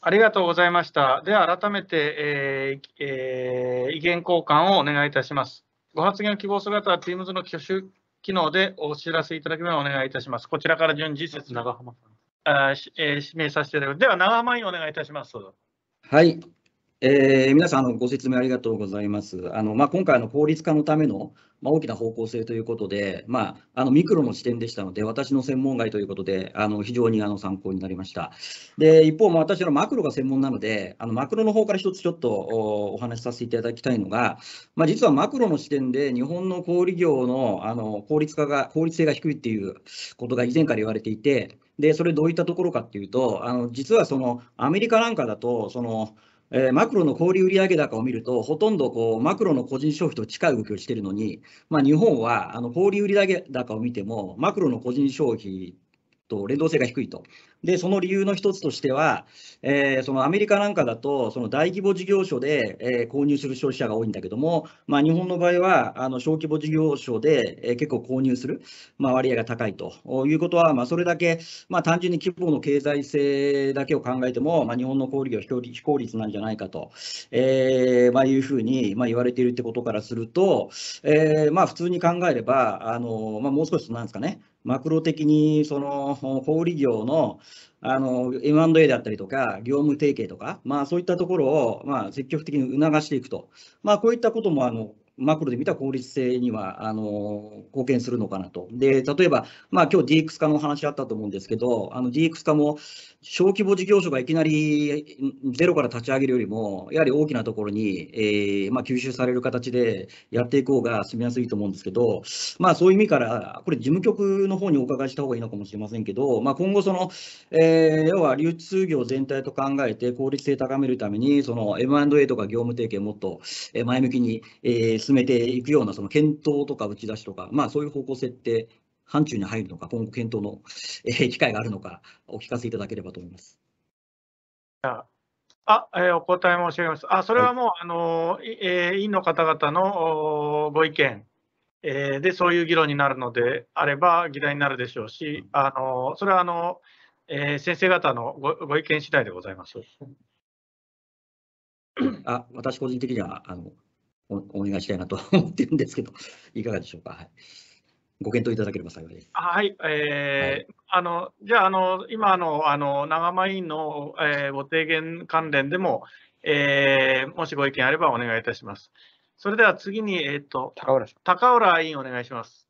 [SPEAKER 3] ありがとうございました。では、改めて、えーえー、意見交換をお願いいたします。ご発言を希望する方は、Teams の挙手機能でお知らせいただければお願いいたします。こちらから順次、説長浜さん。あえー、指名させていただくでは、長浜円お願いいたします。
[SPEAKER 7] はい。えー、皆さんあの、ご説明ありがとうございます。あのまあ、今回の効率化のための、まあ、大きな方向性ということで、まあ、あのミクロの視点でしたので、私の専門外ということで、あの非常にあの参考になりました。で一方、まあ、私のマクロが専門なので、あのマクロの方から一つちょっとお話しさせていただきたいのが、まあ、実はマクロの視点で日本の小売業のあの効率化が効率性が低いっていうことが以前から言われていて、で、それどういったところかっていうと、あの実はそのアメリカなんかだと、そのえー、マクロの小売売上高を見ると、ほとんどこうマクロの個人消費と近い動きをしているのに、まあ、日本はあの小売売上高を見ても、マクロの個人消費と連動性が低いと。で、その理由の一つとしては、えー、そのアメリカなんかだと、その大規模事業所で、えー、購入する消費者が多いんだけども、まあ、日本の場合は、あの小規模事業所で、えー、結構購入する、まあ、割合が高いということは、まあ、それだけ、まあ、単純に規模の経済性だけを考えても、まあ、日本の小売業は非効率なんじゃないかと、えーまあ、いうふうに、まあ、言われているってことからすると、えーまあ、普通に考えれば、あのまあ、もう少しなんですかね、マクロ的にその小売業のあの M&A だったりとか、業務提携とか、まあ、そういったところをまあ積極的に促していくと、まあ、こういったこともあのマクロで見た効率性にはあの貢献するのかなと。で、例えば、まあ今日 DX 化の話あったと思うんですけど、あの DX 化も小規模事業所がいきなりゼロから立ち上げるよりも、やはり大きなところに、えーまあ、吸収される形でやっていこうが進みやすいと思うんですけど、まあ、そういう意味から、これ、事務局の方にお伺いした方がいいのかもしれませんけど、まあ、今後その、えー、要は流通業全体と考えて効率性高めるために、M&A とか業務提携をもっと前向きに、え進めていくようなその検討とか打ち出しとか、まあ、そういう方向性って範疇に入るのか、今後検討の、えー、機会があるのか、お聞かせいただければと思います。
[SPEAKER 3] あ、えー、お答え申し上げます。あ、それはもう、あの、えー、委員の方々のご意見、えー、で、そういう議論になるのであれば、議題になるでしょうし、あの、それは、あの、えー、先生方のごご意見次第でございます。
[SPEAKER 7] あ、私個人的には、あの、おお願いしたいなと思ってるんですけど、いかがでしょうか。はいご検討いただければ幸いです。
[SPEAKER 3] はい、えー、はい、あのじゃあの今のあの長間委員の、えー、ご提言関連でも、えー、もしご意見あればお願いいたします。それでは次に、えーと、高浦高浦委員お願いします。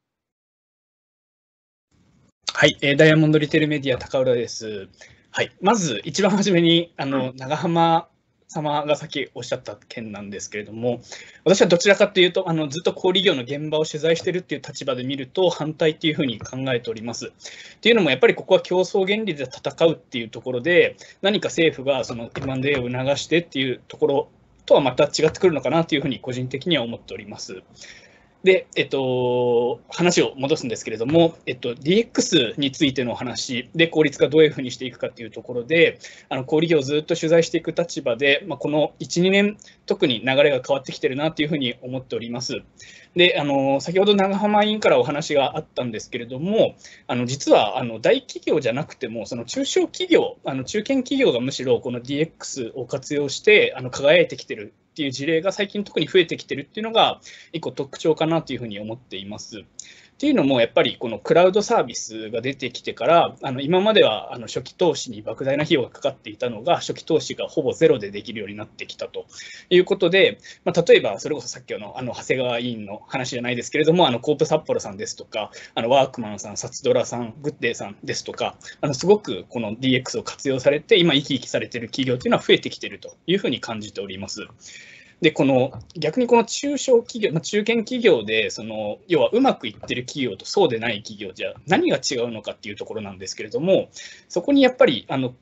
[SPEAKER 8] はい、えー、ダイヤモンドリテールメディア高浦です。はい、まず一番初めにあの、長浜様がさっきおっしゃった件なんですけれども、私はどちらかというと、あのずっと小売業の現場を取材しているっていう立場で見ると、反対っていうふうに考えております。っていうのも、やっぱりここは競争原理で戦うっていうところで、何か政府がその M&A を促してっていうところとはまた違ってくるのかなというふうに、個人的には思っております。で、えっと、話を戻すんですけれども、えっと、DX についての話で効率化どういうふうにしていくかというところで、あの小売業をずっと取材していく立場で、まあ、この1、2年、特に流れが変わってきてるなというふうに思っております。で、あの先ほど長浜委員からお話があったんですけれども、あの実はあの大企業じゃなくても、その中小企業、あの中堅企業がむしろこの DX を活用してあの輝いてきてるっていう事例が最近特に増えてきてるっていうのが一個特徴かなというふうに思っています。っていうのもやっぱりこのクラウドサービスが出てきてからあの今まではあの初期投資に莫大な費用がかかっていたのが初期投資がほぼゼロでできるようになってきたということで、まあ、例えばそれこそさっきのあの長谷川委員の話じゃないですけれどもあのコープ札幌さんですとかあのワークマンさん、サツドラさん、グッデーさんですとかあのすごくこの DX を活用されて今生き生きされている企業というのは増えてきているというふうに感じております。で、この逆にこの中小企業、まあ、中堅企業で、その要はうまくいってる企業とそうでない企業じゃ何が違うのかっていうところなんですけれども、そこにやっぱりあの、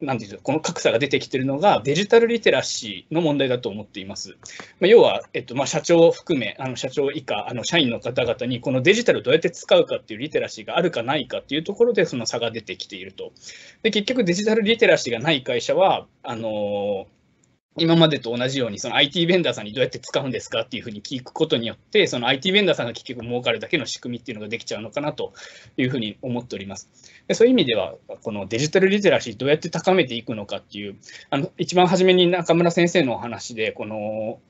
[SPEAKER 8] なんていうこの格差が出てきてるのがデジタルリテラシーの問題だと思っています。まあ、要は、えっとまあ、社長を含め、あの社長以下、あの社員の方々にこのデジタルをどうやって使うかっていうリテラシーがあるかないかっていうところでその差が出てきていると。で結局デジタルリテラシーがない会社は、あの今までと同じようにその IT ベンダーさんにどうやって使うんですかっていうふうに聞くことによってその IT ベンダーさんが結局儲かるだけの仕組みっていうのができちゃうのかなというふうに思っております。でそういう意味ではこのデジタルリテラシーどうやって高めていくのかっていうあの一番初めに中村先生のお話でこの、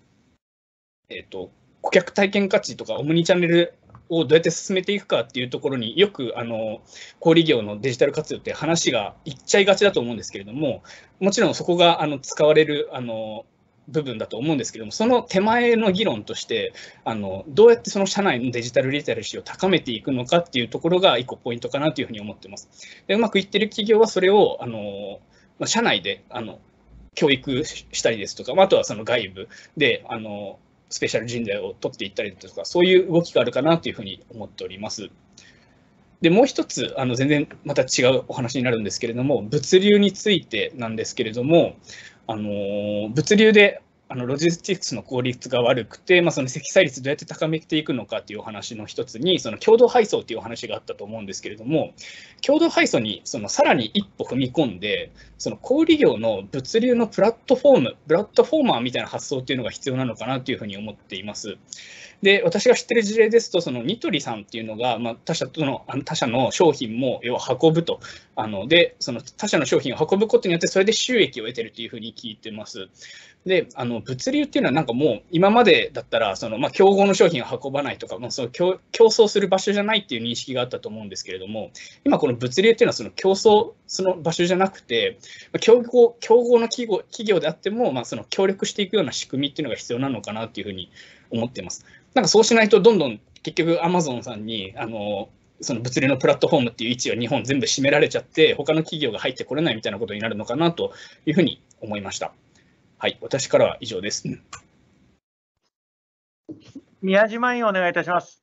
[SPEAKER 8] えっと顧客体験価値とかオムニチャンネルをどうやって進めていくかっていうところによくあの小売業のデジタル活用って話がいっちゃいがちだと思うんですけれどももちろんそこがあの使われるあの部分だと思うんですけどもその手前の議論としてあのどうやってその社内のデジタルリテラシーを高めていくのかっていうところが一個ポイントかなというふうに思ってます。でうまくいってる企業はそれをあの、ま社内であの教育したりですとか、まあ、とはその外部であのスペシャル人材を取っていったりとか、そういう動きがあるかなというふうに思っております。でもう一つあの全然また違うお話になるんですけれども物流についてなんですけれどもあの物流であのロジスティックスの効率が悪くて、まあ、その積載率どうやって高めていくのかというお話の一つに、その共同配送というお話があったと思うんですけれども、共同配送にそのさらに一歩踏み込んで、その小売業の物流のプラットフォーム、プラットフォーマーみたいな発想というのが必要なのかなというふうに思っています。で、私が知ってる事例ですと、そのニトリさんっていうのが、まあ、他社との、他社の商品も、要は運ぶと。あの、で、その他社の商品を運ぶことによって、それで収益を得てるというふうに聞いてます。で、あの、物流っていうのはなんかもう、今までだったら、その、まあ、競合の商品を運ばないとか、まあ、その競争する場所じゃないっていう認識があったと思うんですけれども、今この物流っていうのは、その競争、その場所じゃなくて、競合、競合の企業企業であっても、まあ、その協力していくような仕組みっていうのが必要なのかなっていうふうに思ってます。なんかそうしないとどんどん結局アマゾンさんにあのその物流のプラットフォームっていう位置を日本全部占められちゃって他の企業が入ってこれないみたいなことになるのかなというふうに思いました。はい、私からは以上です。
[SPEAKER 9] 宮島
[SPEAKER 3] 委員お願いいたします。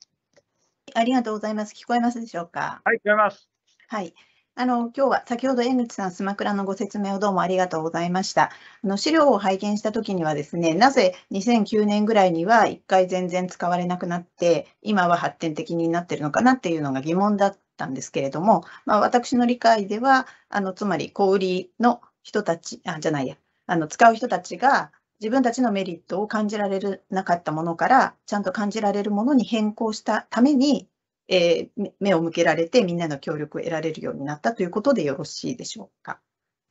[SPEAKER 9] ありがとうございます。聞こえますでしょうか。はい、聞こえます。はい。あの、今日は先ほど江口さん、スマクラのご説明をどうもありがとうございました。あの資料を拝見したときにはですね、なぜ2009年ぐらいには1回全然使われなくなって、今は発展的になってるのかなっていうのが疑問だったんですけれども、まあ、私の理解では、あのつまり小売りの人たち、あ、じゃないや、あの使う人たちが自分たちのメリットを感じられなかったものから、ちゃんと感じられるものに変更したために、えー、目を向けられてみんなの協力を得られるようになったということでよろしいでしょうか。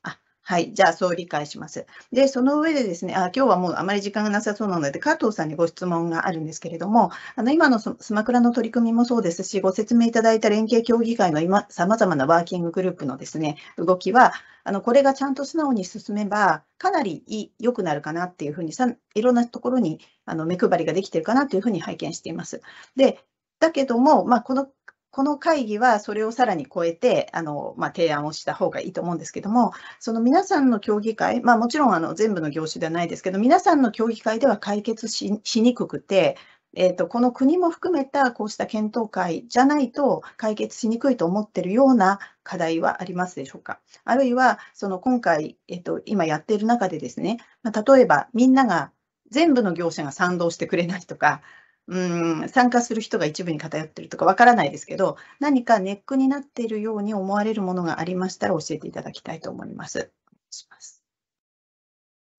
[SPEAKER 9] あはい、じゃあそう理解します。で、その上でですね、あ今日はもうあまり時間がなさそうなので、加藤さんにご質問があるんですけれども、あの今のスマクラの取り組みもそうですし、ご説明いただいた連携協議会の今、様々なワーキンググループのですね、動きは、あのこれがちゃんと素直に進めば、かなり良くなるかなっていうふうにさ、いろんなところにあの目配りができてるかなというふうに拝見しています。で、だけども、まあ、このこの会議はそれをさらに超えてあの、まあ、提案をした方がいいと思うんですけども、その皆さんの協議会、まあ、もちろんあの全部の業種ではないですけど、皆さんの協議会では解決しにくくて、えーと、この国も含めたこうした検討会じゃないと解決しにくいと思っているような課題はありますでしょうか。あるいは、その今回、えーと、今やっている中でですね、まあ、例えばみんなが全部の業者が賛同してくれないとか、うん参加する人が一部に偏ってるとかわからないですけど、何かネックになっているように思われるものがありましたら教えていただきたいと思います。します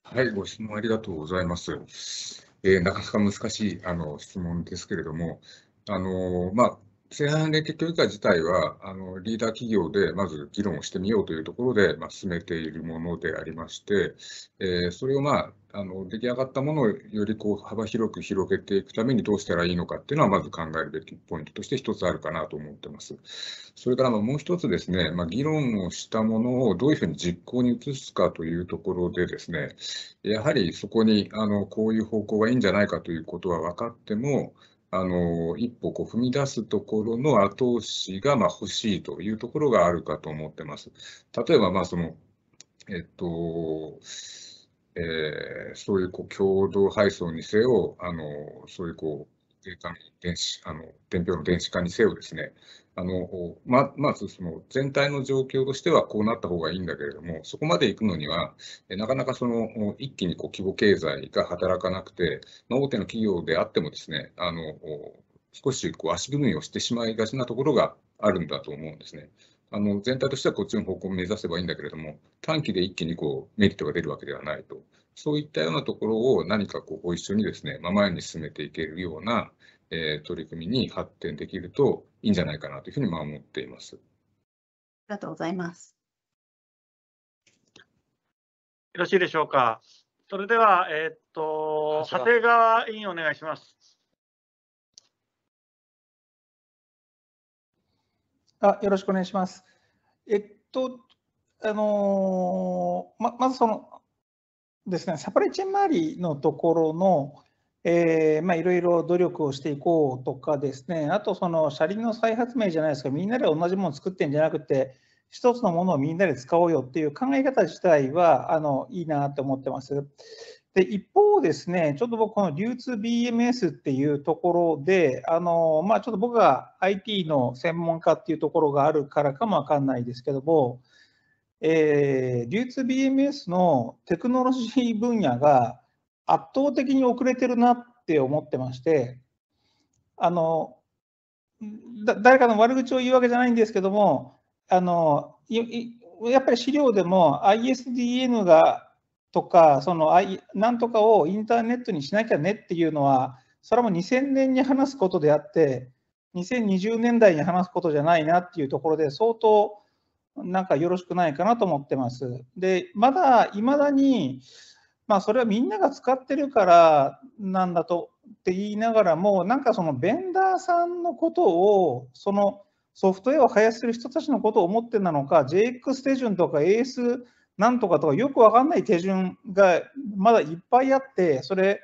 [SPEAKER 5] はい、ご質問ありがとうございます。えー、なかなか難しいあの質問ですけれども、あのまあ、規制判例適用以自体はあの、リーダー企業でまず議論をしてみようというところで、まあ、進めているものでありまして、えー、それを、まあ、あの出来上がったものをよりこう幅広く広げていくためにどうしたらいいのかっていうのは、まず考えるべきポイントとして一つあるかなと思ってます。それからもう一つですね、まあ、議論をしたものをどういうふうに実行に移すかというところでですね、やはりそこにあのこういう方向がいいんじゃないかということは分かっても、あの一歩こう踏み出すところの後押しがまあ欲しいというところがあるかと思ってます。例えばまその、えっとえそういうこう共同配送にせよ、あのそういうこうデータの電子あの伝票の電子化にせよですね、あのままずその全体の状況としてはこうなった方がいいんだけれども、そこまで行くのには、なかなかその一気にこう規模経済が働かなくて、ま大手の企業であってもですね、あの少しこう足踏みをしてしまいがちなところがあるんだと思うんですね。あの全体としてはこっちの方向を目指せばいいんだけれども、短期で一気にこうメリットが出るわけではないと、そういったようなところを何かこうご一緒にですね、ま前に進めていけるような、えー、取り組みに発展できるといいんじゃないかなというふうに思っています。あ
[SPEAKER 9] りがとうございます。
[SPEAKER 5] よろしいでしょうか。
[SPEAKER 2] そ
[SPEAKER 3] れでは、えー、っと、長谷川委員お願いします。
[SPEAKER 1] あ、よろしくお願いします。えっと、あのー、ままずそのですね、サプライチェーン周りのところの、えまいろいろ努力をしていこうとかですね、あとその車輪の再発明じゃないですか、みんなで同じものを作ってんじゃなくて、一つのものをみんなで使おうよっていう考え方自体はあのいいなと思ってます。で、一方ですね、ちょっと僕、この流通 BMS っていうところで、あのまあ、ちょっと僕が IT の専門家っていうところがあるからかもわかんないですけども、えー、流通 BMS のテクノロジー分野が、圧倒的に遅れてるなって思ってまして、あの誰かの悪口を言うわけじゃないんですけども、あのやっぱり資料でも ISDN がとか、そのなんとかをインターネットにしなきゃねっていうのは、それも2000年に話すことであって、2020年代に話すことじゃないなっていうところで、相当なんかよろしくないかなと思ってます。で、まだ、いまだに、まあ、それはみんなが使ってるからなんだとって言いながらも、なんかそのベンダーさんのことを、そのソフトウェアを生やしてる人たちのことを思ってなのか、JX 手順とか AS なんとかとか、よくわかんない手順がまだいっぱいあって、それ、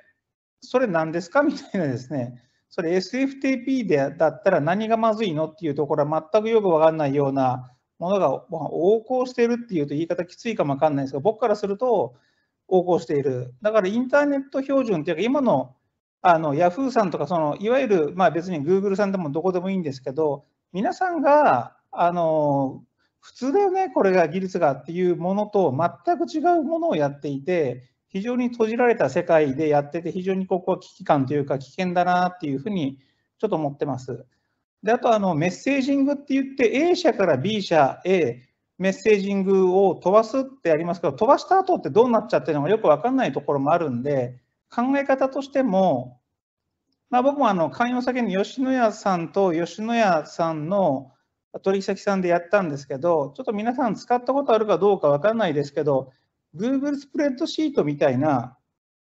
[SPEAKER 1] それ何ですかみたいなですね、それ SFTP でだったら何がまずいのっていうところは全くよくわかんないようなものが横行してるっていうと言い方きついかもわかんないですが、僕からすると、横行している。だからインターネット標準というか、今のあの Yahoo さんとかその、いわゆる、まあ、別に Google さんでもどこでもいいんですけど、皆さんがあの普通だよね、これが技術がっていうものと全く違うものをやっていて、非常に閉じられた世界でやってて、非常にここは危機感というか、危険だなっていうふうにちょっと思ってます。であとあのメッセージングって言って A 社から B 社 A メッセージングを飛ばすってありますけど、飛ばした後ってどうなっちゃってるのかよく分かんないところもあるんで、考え方としても、まあ、僕もあの勧誘先に吉野家さんと吉野家さんの取引先さんでやったんですけど、ちょっと皆さん使ったことあるかどうか分かんないですけど、Google スプレッドシートみたいな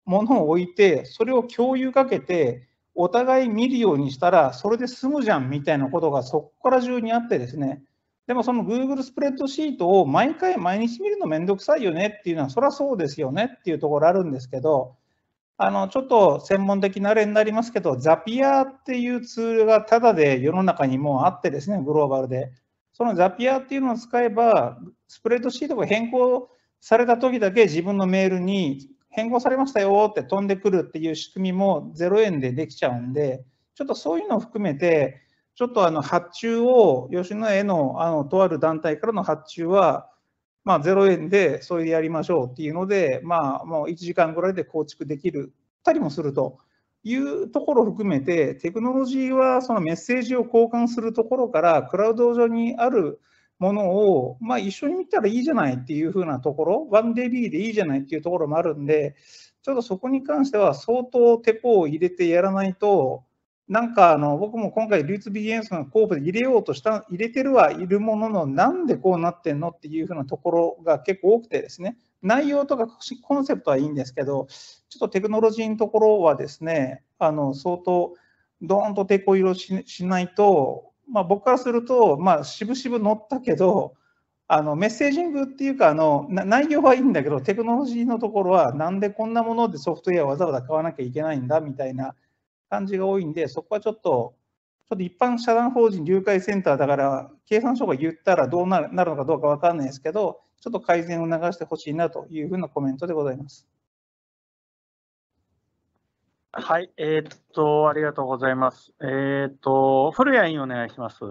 [SPEAKER 1] ものを置いて、それを共有かけて、お互い見るようにしたら、それで済むじゃんみたいなことがそこから中にあってですね、でもその Google スプレッドシートを毎回毎日見るのめんどくさいよねっていうのは、そりゃそうですよねっていうところあるんですけど、あのちょっと専門的な例になりますけど、ザピアっていうツールがただで世の中にもうあってですね、グローバルで。そのザピアっていうのを使えば、スプレッドシートが変更された時だけ自分のメールに変更されましたよって飛んでくるっていう仕組みも0円でできちゃうんで、ちょっとそういうのを含めて、ちょっとあの発注を、吉野家のあのとある団体からの発注は、まあ、0円でそれでやりましょうっていうので、まあ、もう1時間ぐらいで構築できるたりもするというところを含めて、テクノロジーはそのメッセージを交換するところから、クラウド上にあるものを、まあ、一緒に見たらいいじゃないっていうふうなところ、1DB でいいじゃないっていうところもあるんで、ちょっとそこに関しては相当テポを入れてやらないと、なんかあの僕も今回、流通ビジネスの候補で入れようとした、入れてるはいるものの、なんでこうなってんのっていうふうなところが結構多くてですね、内容とかコンセプトはいいんですけど、ちょっとテクノロジーのところはですね、あの相当、どーんと抵抗色しないと、まあ、僕からすると、まあ、渋々乗ったけど、あのメッセージングっていうかあの、内容はいいんだけど、テクノロジーのところは、なんでこんなものでソフトウェアわざわざ買わなきゃいけないんだみたいな。感じが多いんで、そこはちょっと、ちょっと一般社団法人流会センターだから、経産省が言ったらどうなるなるのかどうか分かんないですけど、ちょっと改善を促してほしいなというふうなコメントでございます。
[SPEAKER 3] はい、えー、っと、ありがとうございます。えー、っと、古谷委員お願いします。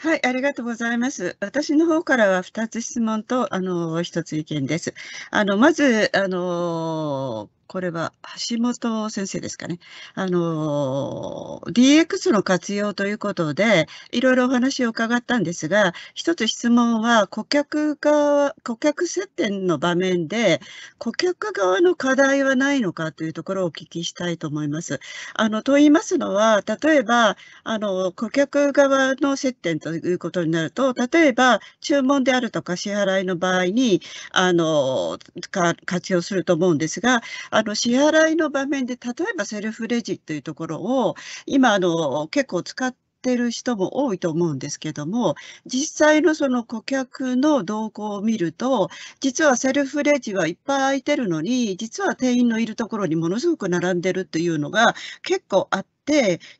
[SPEAKER 4] はい、ありがとうございます。私の方からは2つ質問と、あの、1つ意見です。あの、まず、あの、これは橋本先生ですかね。あの、DX の活用ということで、いろいろお話を伺ったんですが、一つ質問は、顧客側、顧客接点の場面で、顧客側の課題はないのかというところをお聞きしたいと思います。あの、と言いますのは、例えば、あの、顧客側の接点ということになると、例えば、注文であるとか支払いの場合に、あの、活用すると思うんですが、あの、支払いの場面で、例えばセルフレジっていうところを、今、あの、結構使って、てる人も多いと思うんですけども実際のその顧客の動向を見ると実はセルフレジはいっぱい空いてるのに実は店員のいるところにものすごく並んでるっていうのが結構あって。、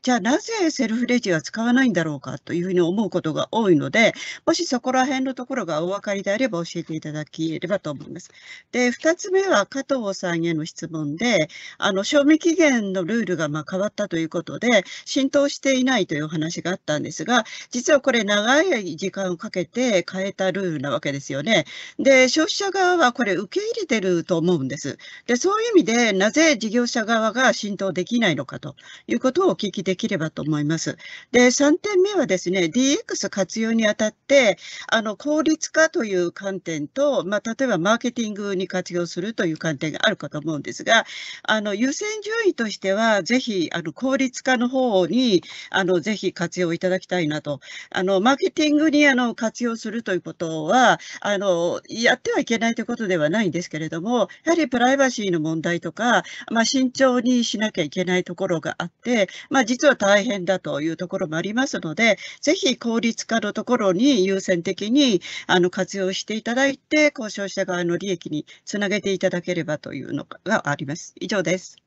[SPEAKER 4] じゃあなぜセルフレジは使わないんだろうかというふうに思うことが多いので、もしそこら辺のところがお分かりであれば教えていただければと思います。で、2つ目は加藤さんへの質問で、あの、賞味期限のルールがま変わったということで、浸透していないという話があったんですが、実はこれ長い時間をかけて変えたルールなわけですよね。で、消費者側はこれ受け入れてると思うんです。で、そういう意味で、なぜ事業者側が浸透できないのかということことをお聞きできればと思います。で、3点目はですね、DX 活用にあたって、あの、効率化という観点と、まあ、例えばマーケティングに活用するという観点があるかと思うんですが、あの、優先順位としては、ぜひ、あの、効率化の方に、あの、ぜひ活用いただきたいなと。あの、マーケティングに、あの、活用するということは、あの、やってはいけないということではないんですけれども、やはりプライバシーの問題とか、まあ、慎重にしなきゃいけないところがあって、まあ、実は大変だというところもありますので、ぜひ効率化のところに優先的にあの活用していただいて、交渉者側の利益につなげていただければというのがあります。以上です。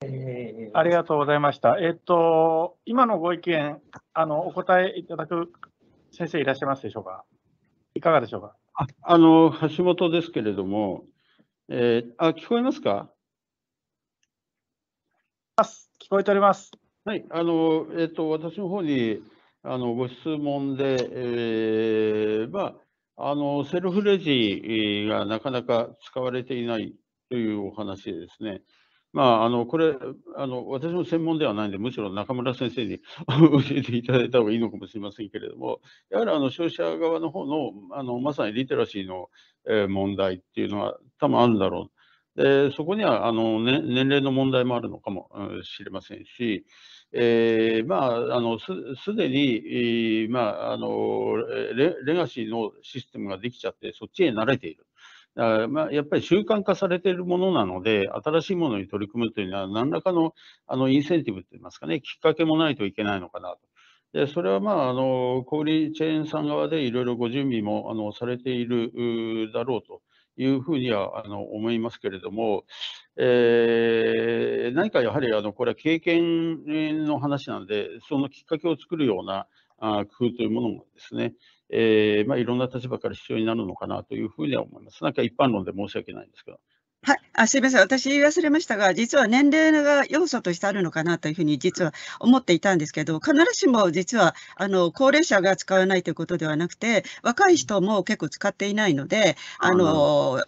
[SPEAKER 3] ありがとうございました。えっと、今のご意見、あのお答えいただく先生いらっしゃいますでしょうか。
[SPEAKER 2] いかがでしょうか。あの橋本ですけれども、えー、あ聞こえますか。聞こえております。はい、あの、えっ、と、私の方に、あの、ご質問で、えー、まあ、あの、セルフレジがなかなか使われていないというお話ですね。まあ、あの、これ、あの、私の専門ではないんで、むしろ中村先生に 教えていただいた方がいいのかもしれませんけれども、やはり、あの、消費者側の方の、あの、まさにリテラシーの、え問題っていうのは多分あるんだろうえー、そこにはあの、ね、年齢の問題もあるのかもしれませんし、えー、まあ、あのすでに、まあ、あのレレガシーのシステムができちゃって、そっちへ慣れている。あまあ、やっぱり習慣化されているものなので、新しいものに取り組むというのは、何らかのあのインセンティブといいますかね、きっかけもないといけないのかなと。でそれは、まあ、あの小売チェーンさん側でいろいろご準備もあのされているだろうというふうにはあの思いますけれども、えー、何かやはりあのこれは経験の話なので、そのきっかけを作るようなあ工夫というものもですね、えー、まあ、いろんな立場から必要になるのかなというふうには思います。なんか一般論で申し訳ないんですけど。
[SPEAKER 4] はい、あすみません、私言い忘れましたが、実は年齢が要素としてあるのかなというふうに実は思っていたんですけど、必ずしも実はあの高齢者が使わないということではなくて、若い人も結構使っていないので、あの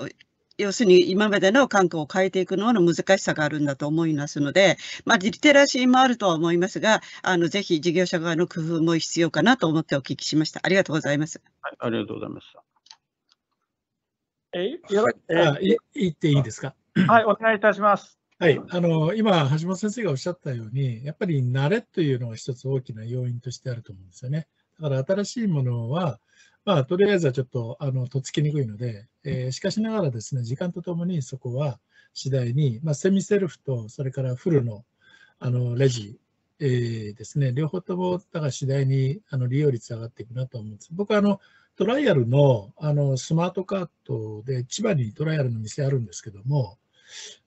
[SPEAKER 4] 要するに今までの環境を変えていくのの難しさがあるんだと思いますので、まあ、リテラシーもあるとは思いますが、あのぜひ事業者側の工夫も必要かなと思ってお聞きしました。ありがとうございます。
[SPEAKER 2] はい、ありがとうございました。えよろえあい
[SPEAKER 4] 言っていいですか。
[SPEAKER 2] はい、お願いいたします。
[SPEAKER 4] はい、あ
[SPEAKER 10] の今、橋本先生がおっしゃったように、やっぱり慣れというのが一つ大きな要因としてあると思うんですよね。だから新しいものは、まあ、とりあえずはちょっとあのとっつきにくいので、えー、しかしながらですね、時間とともにそこは次第に、まあ、セミセルフとそれからフルのあのレジ、えー、ですね、両方ともだから次第にあの利用率上がっていくなと思うんです。僕はあのトライアルのあのスマートカートで千葉にトライアルの店あるんですけども、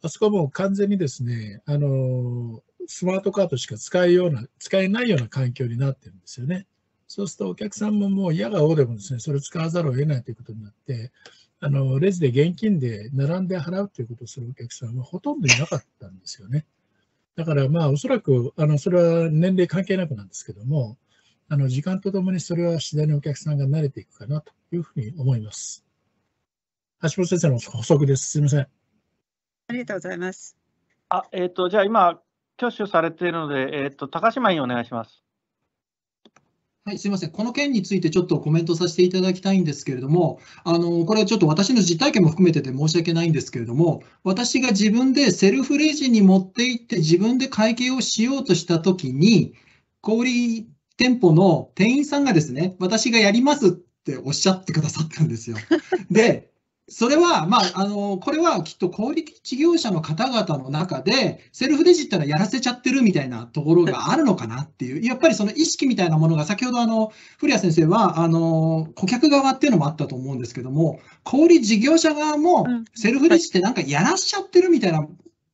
[SPEAKER 10] あそこはもう完全にですね、あのスマートカートしか使えような使えないような環境になってるんですよね。そうするとお客さんももう嫌がおでもですね、それを使わざるを得ないということになって、あのレジで現金で並んで払うということをするお客さんはほとんどいなかったんですよね。だからまあおそらくあのそれは年齢関係なくなんですけども、あの時間とともにそれは次第にお客さんが慣れていくかなというふうに思います。橋本先生の補足です。すみません。
[SPEAKER 3] ありがとうございます。あ、えっ、ー、と、じゃあ今、挙手されているので、えっ、ー、と、高島にお願いします。
[SPEAKER 11] はい、すみません。この件についてちょっとコメントさせていただきたいんですけれども、あの、これはちょっと私の実体験も含めてで申し訳ないんですけれども、私が自分でセルフレジに持って行って自分で会計をしようとしたときに、小売店舗の店員さんがですね、私がやりますっておっしゃってくださったんですよ。で、それは、まあ、あの、これはきっと小売事業者の方々の中で、セルフレジったらやらせちゃってるみたいなところがあるのかなっていう、やっぱりその意識みたいなものが、先ほどあの、古谷先生は、あの、顧客側っていうのもあったと思うんですけども、小売事業者側も、セルフレジってなんかやらしちゃってるみたいな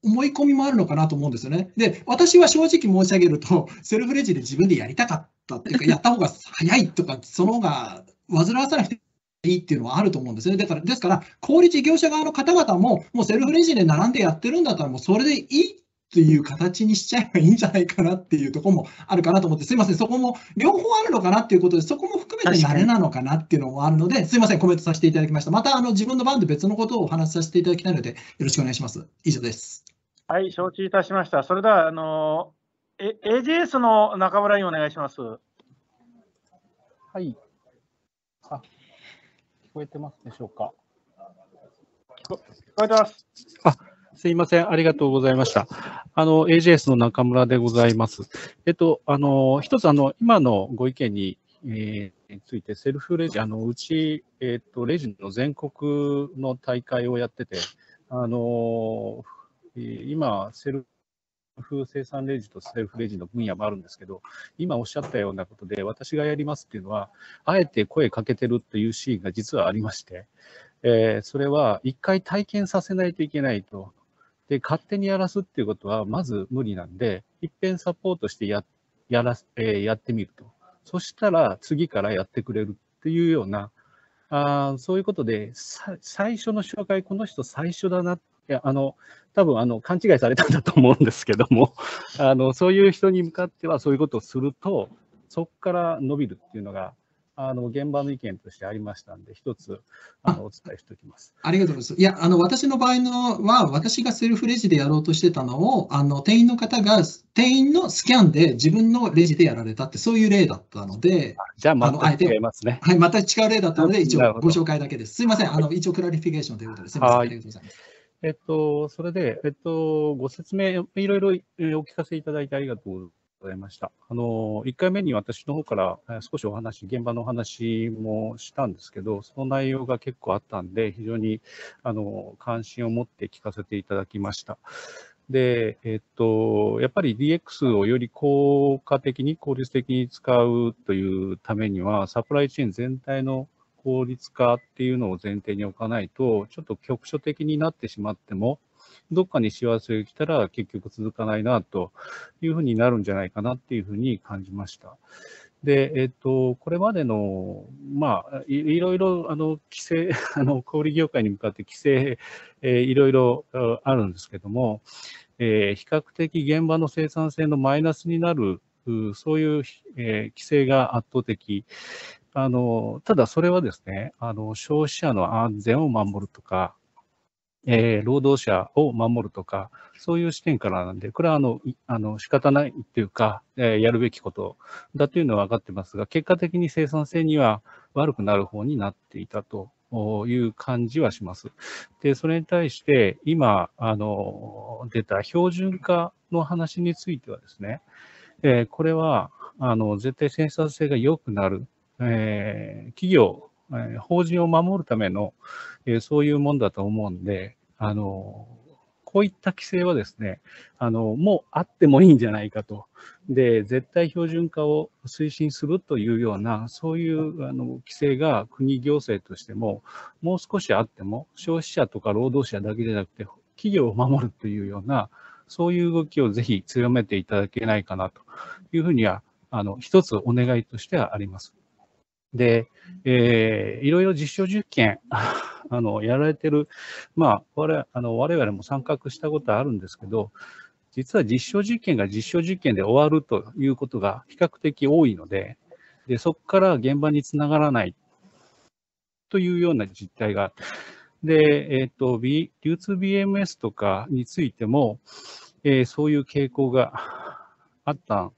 [SPEAKER 11] 思い込みもあるのかなと思うんですよね。で、私は正直申し上げると、セルフレジで自分でやりたかったっていうか、やった方が早いとか、その方が煩わさなくていいっていうのはあると思うんですね。だから、ですから、小売事業者側の方々も、もうセルフレジで並んでやってるんだったら、もうそれでいいという形にしちゃえばいいんじゃないかなっていうところもあるかなと思って、すみません、そこも両方あるのかなっていうことで、そこも含めて慣れなのかなっていうのもあるので、すみません、コメントさせていただきました。またあの自分の番で別のことをお話しさせていただきたいので、よろしくお願いします。以上です。
[SPEAKER 3] はい、承知いたしました。それでは、あの、AJS の中村にお願いします。はい。あ、聞こえてますでしょうか。
[SPEAKER 12] 聞こえてます。あすいません。ありがとうございました。あの、AJS の中村でございます。えっと、あの、一つ、あの、今のご意見に、えー、ついて、セルフレジ、あの、うち、えっと、レジの全国の大会をやってて、あの、今、セルフ生産レジとセルフレジの分野もあるんですけど、今おっしゃったようなことで、私がやりますっていうのは、あえて声かけてるっていうシーンが実はありまして、えー、それは一回体験させないといけないと。で、勝手にやらすっていうことは、まず無理なんで、いっぺんサポートしてややら、えー、やってみると。そしたら、次からやってくれるっていうような、あそういうことで、最初の紹介、この人最初だなっていや、あの、多分あの、勘違いされたんだと思うんですけども、あの、そういう人に向かってはそういうことをすると、そこから伸びるっていうのがあの現場の意見としてありましたんで、一つあのお伝えしておきま
[SPEAKER 11] すありがとうございます。いや、あの私の場合のは、私がセルフレジでやろうとしてたのを、あの店員の方が店員のスキャンで自分のレジでやられたって、そういう例だったので、じゃあ、また違いますね。はい、また違う例だったので、一応ご紹介だけです。すみません、あの一応クラリフィケーションということです。すみません、ありがとうございます。えっと、それで、えっと、ご説明、
[SPEAKER 12] いろいろお聞かせいただいてありがとうございます。ございました。あの、1回目に私の方から少しお話、現場のお話もしたんですけど、その内容が結構あったんで、非常にあの関心を持って聞かせていただきました。で、えっと、やっぱり DX をより効果的に効率的に使うというためには、サプライチェーン全体の効率化っていうのを前提に置かないと、ちょっと局所的になってしまっても、どっかに幸せが来たら結局続かないなというふうになるんじゃないかなっていうふうに感じました。で、えっ、と、これまでの、まあ、いろいろ、あの、規制、あの、小売業界に向かって規制、えー、いろいろあるんですけども、えー、比較的現場の生産性のマイナスになる、そういう、えー、規制が圧倒的。あの、ただそれはですね、あの、消費者の安全を守るとか、えー、労働者を守るとか、そういう視点からなんで、これはあの、あの仕方ないっていうか、えー、やるべきことだというのは分かってますが、結果的に生産性には悪くなる方になっていたという感じはします。で、それに対して、今、あの、出た標準化の話についてはですね、えー、これは、あの、絶対生産性が良くなる、え企業え法人を守るための、えそういうもんだと思うんで、あのこういった規制はですね、あのもうあってもいいんじゃないかと、で絶対標準化を推進するというような、そういうあの規制が国、行政としても、もう少しあっても、消費者とか労働者だけじゃなくて、企業を守るというような、そういう動きをぜひ強めていただけないかなというふうには、あの一つお願いとしてはあります。で、えー、いろいろ実証実験 あの、やられてる、まあ、我あの我々も参画したことあるんですけど、実は実証実験が実証実験で終わるということが比較的多いので、でそこから現場につながらないというような実態が、で、えっ、ー、と、B、流通 BMS とかについても、えー、そういう傾向があった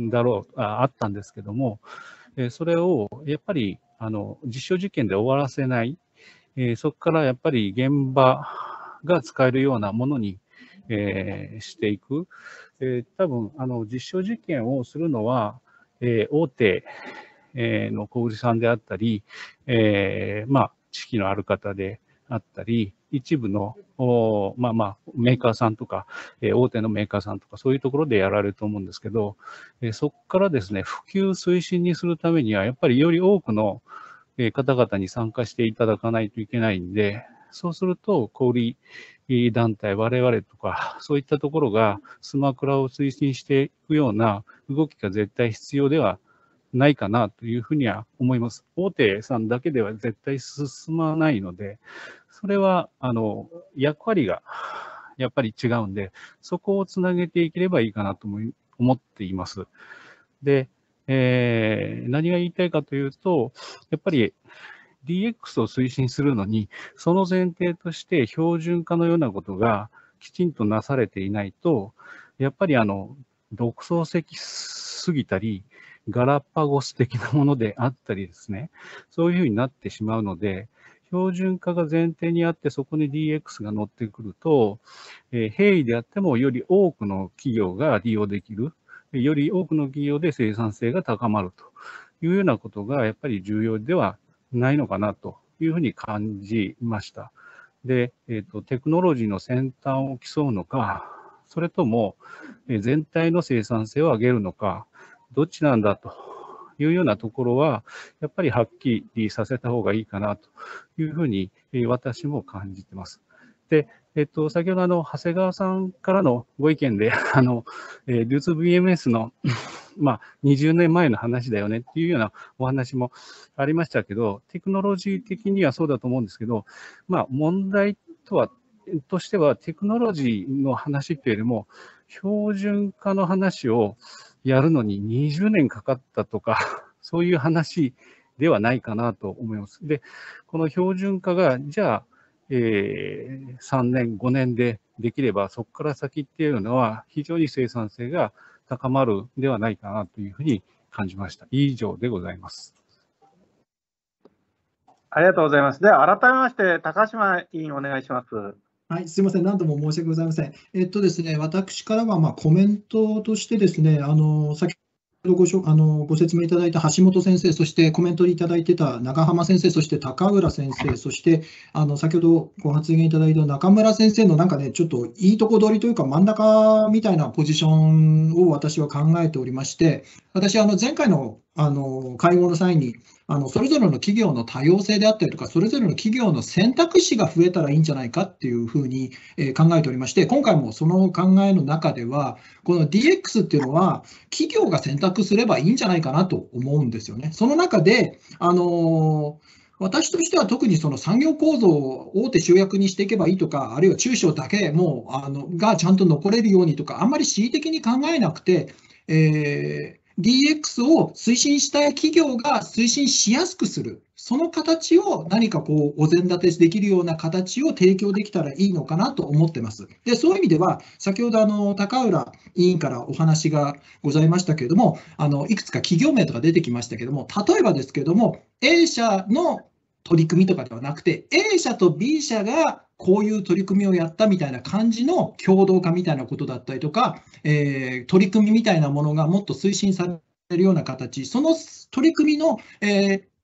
[SPEAKER 12] んだろうあ、あったんですけども、それをやっぱりあの実証実験で終わらせない、えそこからやっぱり現場が使えるようなものに、えしていく、え多分あの実証実験をするのは、え大手、の小売さんであったり、えまあ、知識のある方であったり、一部のおまあまあ、メーカーさんとか、えー、大手のメーカーさんとか、そういうところでやられると思うんですけど、えー、そこからですね、普及推進にするためには、やっぱりより多くの方々に参加していただかないといけないんで、そうすると、小売団体、我々とか、そういったところがスマクラを推進していくような動きが絶対必要ではないかなというふうには思います。大手さんだけでは絶対進まないので、それは、あの、役割がやっぱり違うんで、そこをつなげていければいいかなと思っています。で、えー、何が言いたいかというと、やっぱり DX を推進するのに、その前提として標準化のようなことがきちんとなされていないと、やっぱりあの、独創的すぎたり、ガラパゴス的なものであったりですね、そういうふうになってしまうので、標準化が前提にあって、そこに DX が乗ってくると、えー、平易であってもより多くの企業が利用できる、より多くの企業で生産性が高まるというようなことがやっぱり重要ではないのかなというふうに感じました。で、えーと、とテクノロジーの先端を競うのか、それとも全体の生産性を上げるのか、どっちなんだというようなところは、やっぱりはっきりさせた方がいいかなというふうに、私も感じてます。で、えっと、先ほどあの、長谷川さんからのご意見で、あの、え流通 BMS の まあ、20年前の話だよねっていうようなお話もありましたけど、テクノロジー的にはそうだと思うんですけど、まあ、問題とは、としては、テクノロジーの話っていうよりも、標準化の話を、やるのに20年かかったとか、そういう話ではないかなと思います。で、この標準化が、じゃあ、えー、3年、5年でできれば、そこから先っていうのは、非常に生産性が高まるではないかなというふうに感じました。以上
[SPEAKER 3] でございます。ありがとうございます。では、改めまして、高島委員、お願いします。
[SPEAKER 11] はい、すみません、何度も申し訳ございません。えっとですね、私からはまあコメントとしてですね、あの先ほどごしょあのご説明いただいた橋本先生、そしてコメントにいただいてた長浜先生、そして高浦先生、そしてあの先ほどご発言いただいた中村先生のなんかね、ちょっといいとこ取りというか、真ん中みたいなポジションを私は考えておりまして、私、あの前回のあの会合の際に、あのそれぞれの企業の多様性であったりとか、それぞれの企業の選択肢が増えたらいいんじゃないかっていうふうに、え考えておりまして、今回もその考えの中では、この DX っていうのは、企業が選択すればいいんじゃないかなと思うんですよね。その中で、あのー私としては特にその産業構造を大手集約にしていけばいいとか、あるいは中小だけもうあのがちゃんと残れるようにとか、あんまり恣意的に考えなくて、え DX を推進したい企業が推進しやすくする、その形を何かこうお膳立てできるような形を提供できたらいいのかなと思ってます。で、そういう意味では、先ほどあの高浦委員からお話がございましたけれども、あのいくつか企業名とか出てきましたけども、例えばですけれども、A 社の取り組みとかではなくて、A 社と B 社がこういう取り組みをやったみたいな感じの共同化みたいなことだったりとか、えー、取り組みみたいなものがもっと推進されるような形、その取り組みの、えー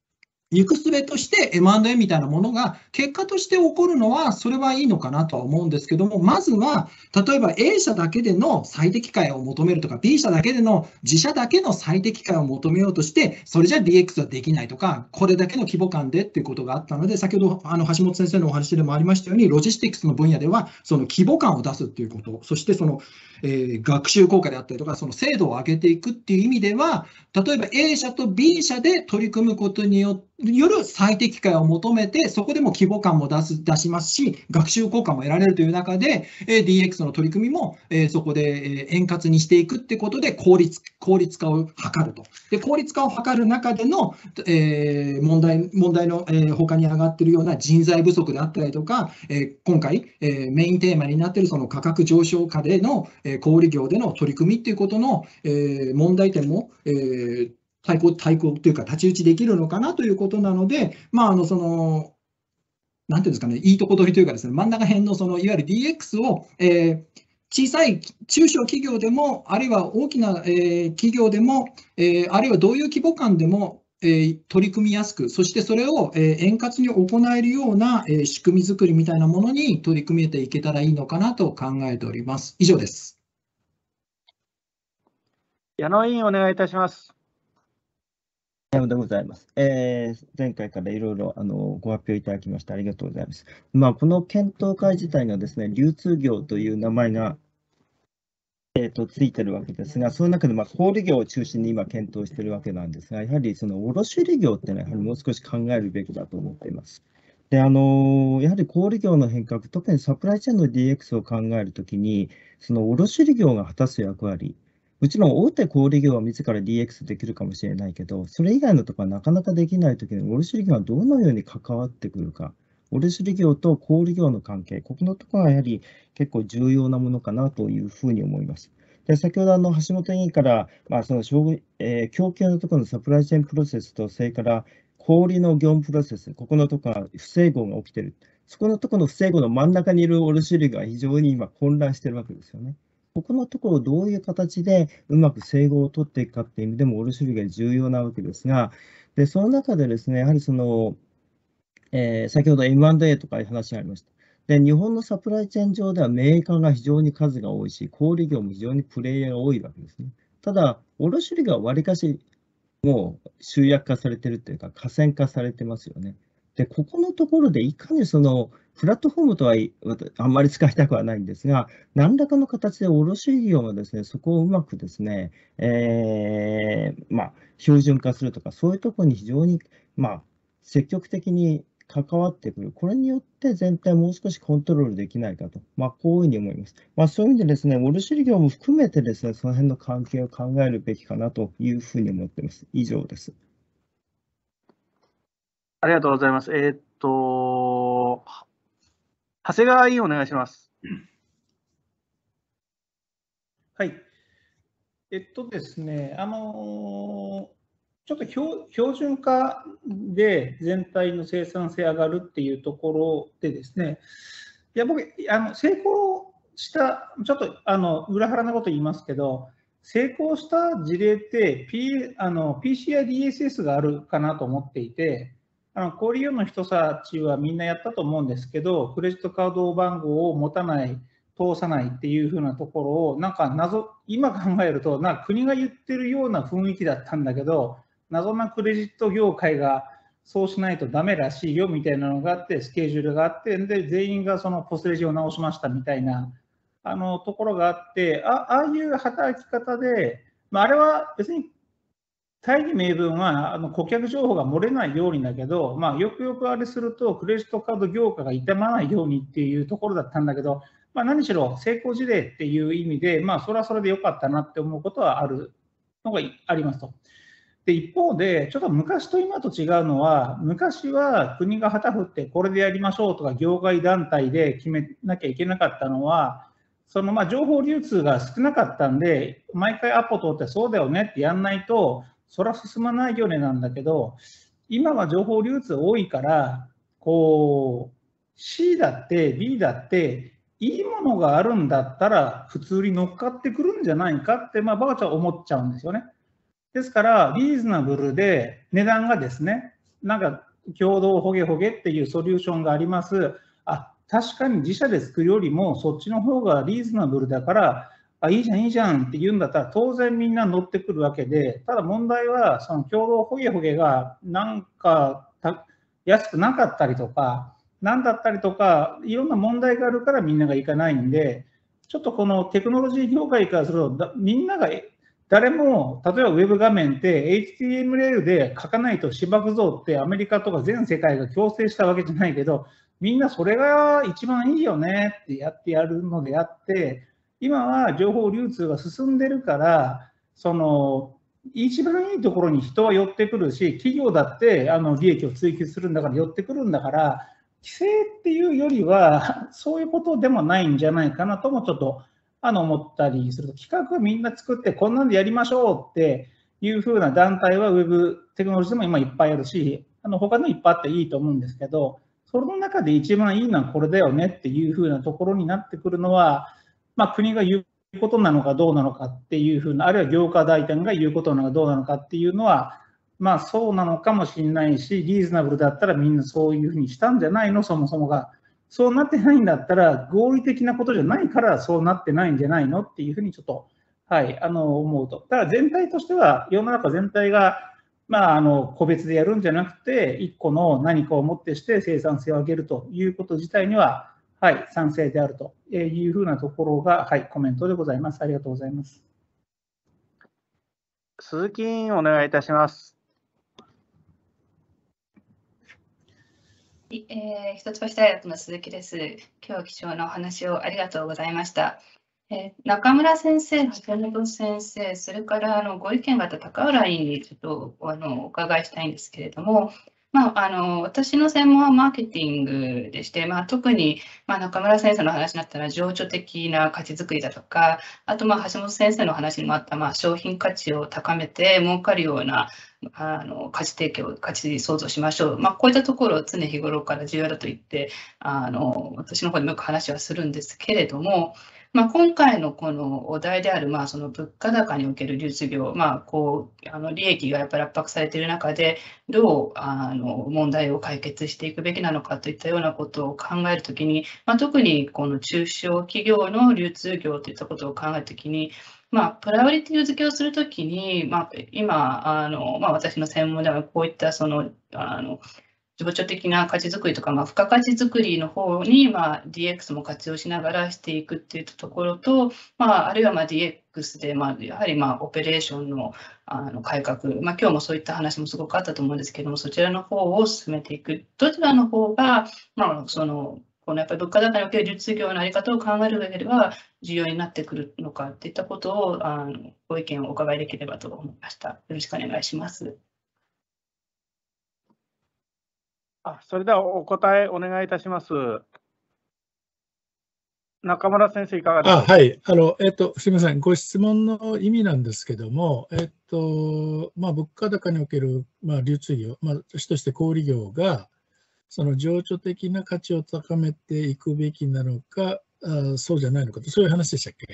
[SPEAKER 11] 行くすべとして M&A みたいなものが結果として起こるのは、それはいいのかなとは思うんですけども、まずは、例えば A 社だけでの最適解を求めるとか、B 社だけでの自社だけの最適解を求めようとして、それじゃ DX はできないとか、これだけの規模感でっていうことがあったので、先ほどあの橋本先生のお話でもありましたように、ロジスティックスの分野では、その規模感を出すっていうこと、そしてその、えー、学習効果であったりとか、その精度を上げていくっていう意味では、例えば A 社と B 社で取り組むことによって、よる最適解を求めて、そこでも規模感も出す出しますし、学習効果も得られるという中で、え DX の取り組みも、えそこで、え円滑にしていくってことで効率、効率化を図ると。で効率化を図る中での、え問題問題の、え他に上がってるような人材不足であったりとか、え今回、えメインテーマになってるその価格上昇下での、え小売業での取り組みっていうことの、え問題点も、えー対抗、対抗というか、太刀打ちできるのかなということなので、まあ、あの、その、なんていうんですかね、いいとこ取りというかですね、真ん中辺の、その、いわゆる DX を、えー、小さい中小企業でも、あるいは大きな、えー、企業でも、えー、あるいはどういう規模感でも、えー、取り組みやすく、そしてそれを、え円滑に行えるような、え仕組み作りみたいなものに取り組めていけたらいいのかなと考えております。以上です。
[SPEAKER 13] 矢野委員、お願いいたします。山でございます。えー、前回からいろいろご発表いただきましてありがとうございます。まあ、この検討会自体がですね、流通業という名前が、えーと、ついてるわけですが、その中でまあ小売業を中心に今検討しているわけなんですが、やはりその卸売業っていうのはやはりもう少し考えるべきだと思っています。であのやはり小売業の変革、特にサプライチェーンの DX を考えるときに、その卸売業が果たす役割もちろん大手小売業は自ら DX できるかもしれないけど、それ以外のところはなかなかできないときに、卸売業がどのように関わってくるか、卸売業と小売業の関係、ここのところはやはり結構重要なものかなというふうに思います。で先ほどあの橋本委員から、まあそのえー、供給のところのサプライチェーンプロセスと、それから小売の業務プロセス、ここのところは不整合が起きている。そこのところの不整合の真ん中にいる卸売が非常に今混乱しているわけですよね。ここのところをどういう形でうまく整合を取っていくかっていう意味でも、卸売が重要なわけですが、でその中でですね、やはりその、えー、先ほど M&A とかいう話がありました。で日本のサプライチェーン上ではメーカーが非常に数が多いし、小売業も非常にプレイヤーが多いわけですね。ただ、卸売がわりかしもう集約化されてるというか、河川化されてますよね。で、ここのところでいかにその、プラットフォームとはあんまり使いたくはないんですが、何らかの形で卸業がですね、そこをうまくですね、えー、まあ、標準化するとか、そういうところに非常に、まあ、積極的に関わってくる。これによって全体もう少しコントロールできないかと、まあ、こういうふうに思います。まあ、そういう意味でですね、卸業も含めてですね、その辺の関係を考えるべきかなというふうに思っています。以上です。
[SPEAKER 3] ありがとうございます。えー、っと、長谷川委員お願いします。はい。
[SPEAKER 1] えっとですね、あのちょっと標準化で全体の生産性上がるっていうところでですね、いや僕、あの成功した、ちょっとあの裏腹なこと言いますけど、成功した事例って、P、PCI DSS があるかなと思っていて、あの小売業の人たちはみんなやったと思うんですけど、クレジットカード番号を持たない、通さないっていう風なところを、なんか謎、今考えると、なんか国が言ってるような雰囲気だったんだけど、謎なクレジット業界がそうしないとダメらしいよみたいなのがあって、スケジュールがあって、で、全員がそのポスレジを直しましたみたいな、あの、ところがあって、あああいう働き方で、まあ、あれは別に大義名分はあの顧客情報が漏れないようにだけど、まあ、よくよくあれすると、クレジットカード業界が傷まないようにっていうところだったんだけど、まあ、何しろ成功事例っていう意味で、まあ、それはそれで良かったなって思うことはあるのがありますと。で一方で、ちょっと昔と今と違うのは、昔は国が旗振ってこれでやりましょうとか、業界団体で決めなきゃいけなかったのは、そのまあ情報流通が少なかったんで、毎回アポ取ってそうだよねってやんないと、それは進まないよねなんだけど、今は情報流通多いから、こう、C だって B だって、いいものがあるんだったら、普通に乗っかってくるんじゃないかって、まあ、ばあちゃん思っちゃうんですよね。ですから、リーズナブルで値段がですね、なんか共同ほげほげっていうソリューションがあります。あ、確かに自社で作るよりもそっちの方がリーズナブルだから、あ、いいじゃん、いいじゃんって言うんだったら、当然みんな乗ってくるわけで、ただ問題は、その共同ホゲホゲがなんか安くなかったりとか、何だったりとか、いろんな問題があるからみんなが行かないんで、ちょっとこのテクノロジー業界からすると、みんなが、誰も、例えばウェブ画面って HTML で書かないと芝生像ってアメリカとか全世界が強制したわけじゃないけど、みんなそれが一番いいよねってやってやるのであって、今は情報流通が進んでるから、その一番いいところに人は寄ってくるし、企業だってあの利益を追求するんだから寄ってくるんだから、規制っていうよりは、そういうことでもないんじゃないかなともちょっとあの思ったりすると、企画みんな作って、こんなんでやりましょうっていうふうな団体は、ウェブテクノロジーでも今いっぱいあるし、あの他のいっぱいあっていいと思うんですけど、その中で一番いいのはこれだよねっていうふうなところになってくるのは、まあ、国が言うことなのかどうなのかっていうふうな、あるいは業界大胆が言うことなのかどうなのかっていうのは、まあ、そうなのかもしれないし、リーズナブルだったらみんなそういうふうにしたんじゃないの、そもそもが。そうなってないんだったら、合理的なことじゃないからそうなってないんじゃないのっていうふうにちょっと、はい、あの思うと。ただ全体としては、世の中全体が、まあ、あの個別でやるんじゃなくて、1個の何かをもってして生産性を上げるということ自体には、はい、賛成であるというふうなところが、はい、コメントでございます。ありがとうご
[SPEAKER 3] ざいます。鈴木委員、お願いいたします。
[SPEAKER 14] えー、一橋大学の鈴木です。今日貴重なお話をありがとうございました。えー、中村先生、橋本先生、それからあのご意見があった高浦委員にちょっとあのお伺いしたいんですけれども、まあ、あの私の専門はマーケティングでして、まあ、特に、まあ、中村先生の話になったら情緒的な価値づくりだとかあとまあ橋本先生の話にもあった、まあ、商品価値を高めて儲かるようなあの価値提供価値創造しましょう、まあ、こういったところを常日頃から重要だと言ってあの私の方でもよく話はするんですけれどもまあ、今回のこのお題である、まあ、その物価高における流通業、まあ、こうあの利益がやっぱり圧迫されている中で、どうあの問題を解決していくべきなのかといったようなことを考えるときに、まあ、特にこの中小企業の流通業といったことを考えるときに、まあ、プライオリティ付けをするときに、まあ、今あの、まあ、私の専門ではこういったそのあの情緒的な価値づくりとか、まあ、付加価値づくりの方に、まあ、DX も活用しながらしていくっていたところと、まあ、あるいはまあ DX で、まあ、やはりまあオペレーションのあの改革、まあ、今日もそういった話もすごくあったと思うんですけども、そちらの方を進めていく、どちらの方が、まあ、そのこのやっぱり物価高における流通業の在り方を考える上では重要になってくるのかといったことをあのご意見をお伺いできればと思いました。よろしくお願いします。
[SPEAKER 3] あそれではお答えお願いいたします。中村先生、いかがですか。は
[SPEAKER 10] い、あの、えっと、すみません、ご質問の意味なんですけども、えっと、まあ、物価高における、まあ、流通業、まあ、主として小売業が、その情緒的な価値を高めていくべきなのか、あそうじゃないのかと、そういう話でしたっけ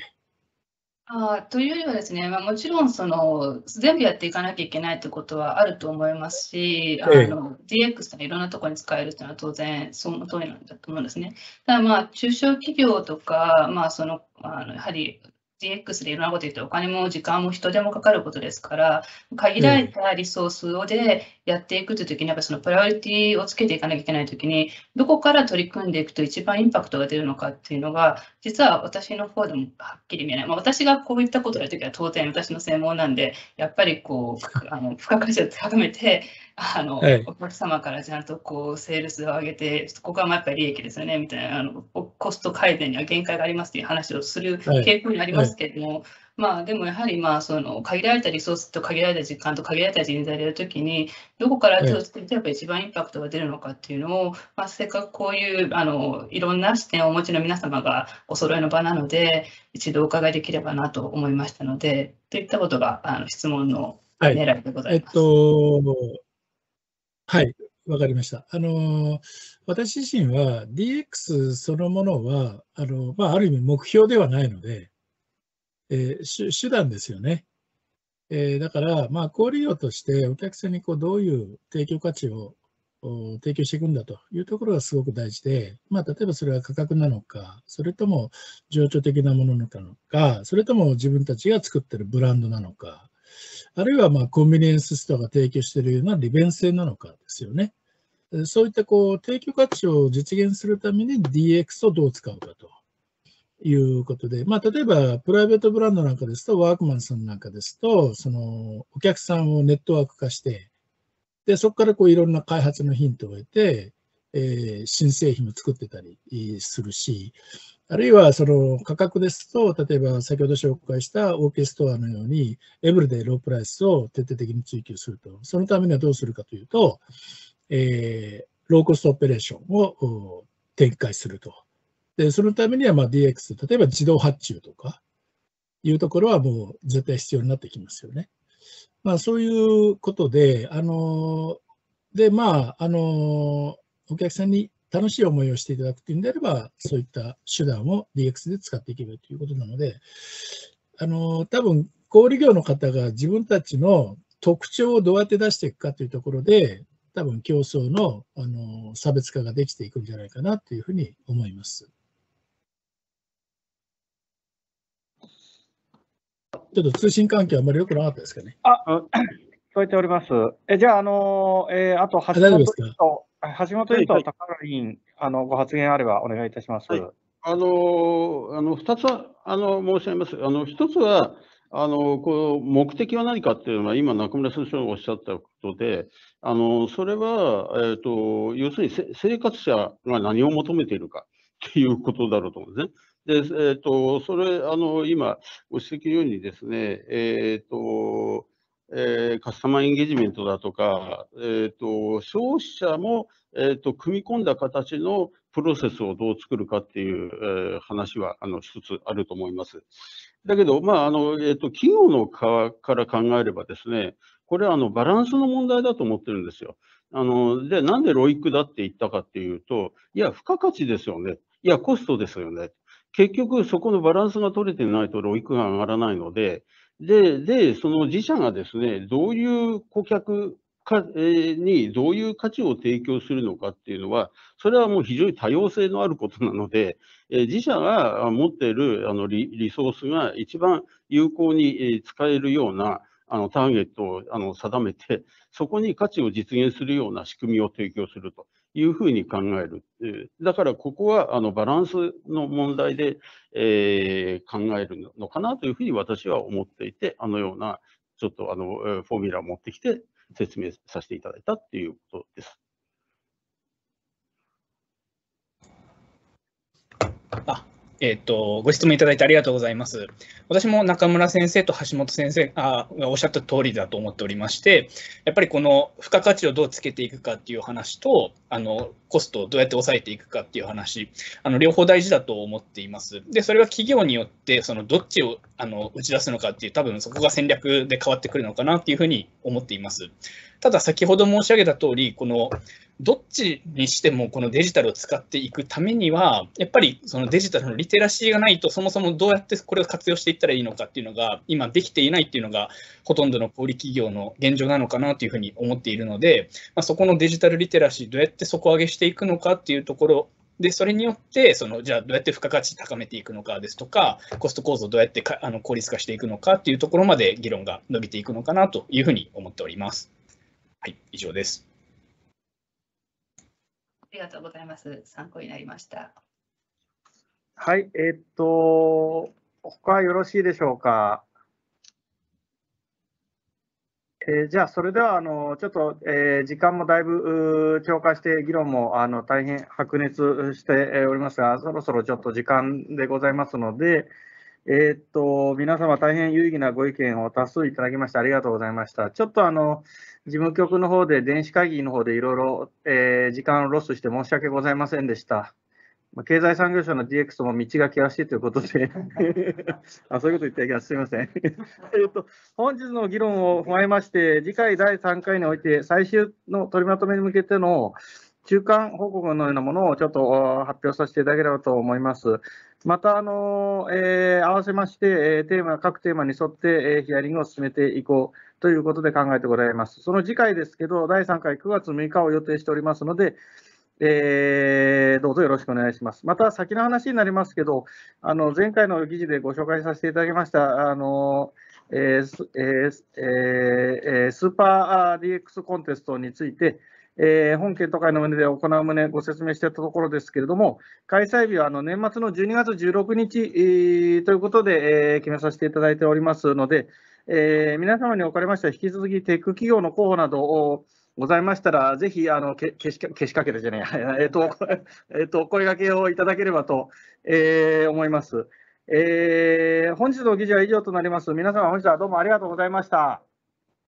[SPEAKER 14] あというよりはですね、まあ、もちろんその全部やっていかなきゃいけないということはあると思いますし、あのええ、DX とかいろんなところに使えるというのは当然その通りなんだと思うんですね。ただまあ中小企業とか、まあそのあのやはり DX でいろんなこと言ってお金も時間も人手もかかることですから限られたリソースをでやっていくという時にやっぱそのプライオリティをつけていかなきゃいけない時にどこから取り組んでいくと一番インパクトが出るのかっていうのが実は私の方でもはっきり見えない、まあ、私がこういったことをやる時は当然私の専門なんでやっぱりこうあの付加価値を高めてあの、はい、お客様からちゃんとこうセールスを上げて、ここはまあやっぱり利益ですよねみたいなあの、コスト改善には限界がありますという話をする傾向にありますけれども、はいはい、まあ、でもやはりまあその限られたリソースと限られた時間と限られた人材でやるときに、どこから手をつけてやっぱ一番インパクトが出るのかっていうのを、まあ、せっかくこういうあのいろんな視点をお持ちの皆様がお揃いの場なので、一度お伺いできればなと思いましたので、といったことがあの質問の。
[SPEAKER 10] 狙いでございます。えっとはい、わかりました。あの私自身は DX そのものはあの、まあ、ある意味目標ではないので、えー、手段ですよね。えー、だから、まあ、小売業としてお客さんにこうどういう提供価値を提供していくんだというところがすごく大事で、まあ、例えばそれは価格なのか、それとも情緒的なものなのか、それとも自分たちが作ってるブランドなのか、あるいはまあコンビニエンスストアが提供しているような利便性なのかですよね。そういったこう提供価値を実現するために DX をどう使うかということで、まあ、例えばプライベートブランドなんかですと、ワークマンさんなんかですと、そのお客さんをネットワーク化して、でそこからこういろんな開発のヒントを得て、えー、新製品を作ってたりするし、あるいはその価格ですと、例えば先ほど紹介したオーケストアのように、エブルでロープライスを徹底的に追求すると。そのためにはどうするかというと、えー、ローコストオペレーションを展開すると。で、そのためにはま DX、例えば自動発注とかいうところはもう絶対必要になってきますよね。まあ、そういうことで、あの、で、まあ、あの、お客さんに楽しい思いをしていただくというんであれば、そういった手段を DX で使っていけばということなので、あの多分小売業の方が自分たちの特徴をどうやって出していくかというところで、多分競争のあの差別化ができていくんじゃないかなというふうに思います。ちょっと通信環境あまり良くなかったですかね。
[SPEAKER 3] あ、聞こえております。えじゃあ、あの、えー、あと8分か橋本委員と高
[SPEAKER 2] 原委員、あ
[SPEAKER 3] のご発言あればお願いいたします。はい、
[SPEAKER 2] あのあの2つはあの申し上げます。あの1つはあのこう目的は何かっていうのは、今、中村先生がおっしゃったことで、あのそれは、えーと、要するにせ生活者が何を求めているかっていうことだろうと思うんですね。で、えーと、とそれ、あの今、ご指摘のようにですね、えーとえー、カスタマーエンゲージメントだとか、えーと、消費者も、えーと、組み込んだ形のプロセスをどう作るかっていう、えー、話はあの一つあると思います。だけど、まああのえーと、と企業の側から考えればですね、これはあのバランスの問題だと思ってるんですよ。あので、なんでロイックだって言ったかっていうと、いや、付加価値ですよね。いや、コストですよね。結局、そこのバランスが取れてないとロイックが上がらないので、で、で、その自社がですね、どういう顧客か、えにどういう価値を提供するのかっていうのは、それはもう非常に多様性のあることなので、え自社が持っているあのリソースが一番有効に使えるようなあのターゲットをあの定めて、そこに価値を実現するような仕組みを提供すると。いうふうに考える。だからここはあのバランスの問題で、えー、考えるのかなというふうに私は思っていて、あのようなちょっとあのフォーミュラを持ってきて説明させていただいたっていうことです。
[SPEAKER 8] あえっ、ー、と、ご質問いただいてありがとうございます。私も中村先生と橋本先生がおっしゃった通りだと思っておりまして、やっぱりこの付加価値をどうつけていくかっていう話と、あのコストをどうやって抑えていくかっていう話、あの両方大事だと思っています。で、それは企業によって、そのどっちをあの打ち出すのかっていう、多分そこが戦略で変わってくるのかなっていうふうに思っています。ただ、先ほど申し上げた通り、このどっちにしてもこのデジタルを使っていくためには、やっぱりそのデジタルのリテラシーがないと、そもそもどうやってこれを活用していったらいいのかっていうのが、今できていないっていうのが、ほとんどの小売企業の現状なのかなというふうに思っているので、まあ、そこのデジタルリテラシー、どうやって底上げしてしていくのかっていうところで、それによって、そのじゃあどうやって付加価値高めていくのかですとか、コスト構造をどうやってかあの効率化していくのかっていうところまで議論が伸びていくのかなというふうに思っております。はい、以上です。
[SPEAKER 14] ありがとうございます。参考になりました。
[SPEAKER 3] はい、えー、っと、他よろしいでしょうか。えー、じゃあ、それではあのちょっと、えー、時間もだいぶ超過して、議論もあの大変白熱しておりますが、そろそろちょっと時間でございますので、えー、っと皆様、大変有意義なご意見を多数いただきまして、ありがとうございました。ちょっとあの事務局の方で、電子会議の方でいろいろ時間をロスして申し訳ございませんでした。まあ、経済産業省の DX とも道が険しいということで あ、そういうこと言っていただきすみません。えっと、本日の議論を踏まえまして、次回第3回において、最終の取りまとめに向けての中間報告のようなものをちょっと発表させていただければと思います。また、あのえー、合わせまして、えー、テーマ各テーマに沿って、えー、ヒアリングを進めていこうということで考えてございます。その次回ですけど、第3回9月6日を予定しておりますので、えー、どうぞよろしくお願いします。また先の話になりますけど、あの前回の議事でご紹介させていただきました、あのえーえーえー、スーパー DX コンテストについて、えー、本検討会の旨で行う旨ご説明していたところですけれども、開催日はあの年末の12月16日、えー、ということで、えー、決めさせていただいておりますので、えー、皆様におかれましては、引き続きテック企業の候補などを、ございましたら、ぜひあのけけしけしかけてじゃねえ、えと、えっと、声がけをいただければと、えー、思います。えー、本日の議事は以上となります。皆様、本日はどうもありがとうございました。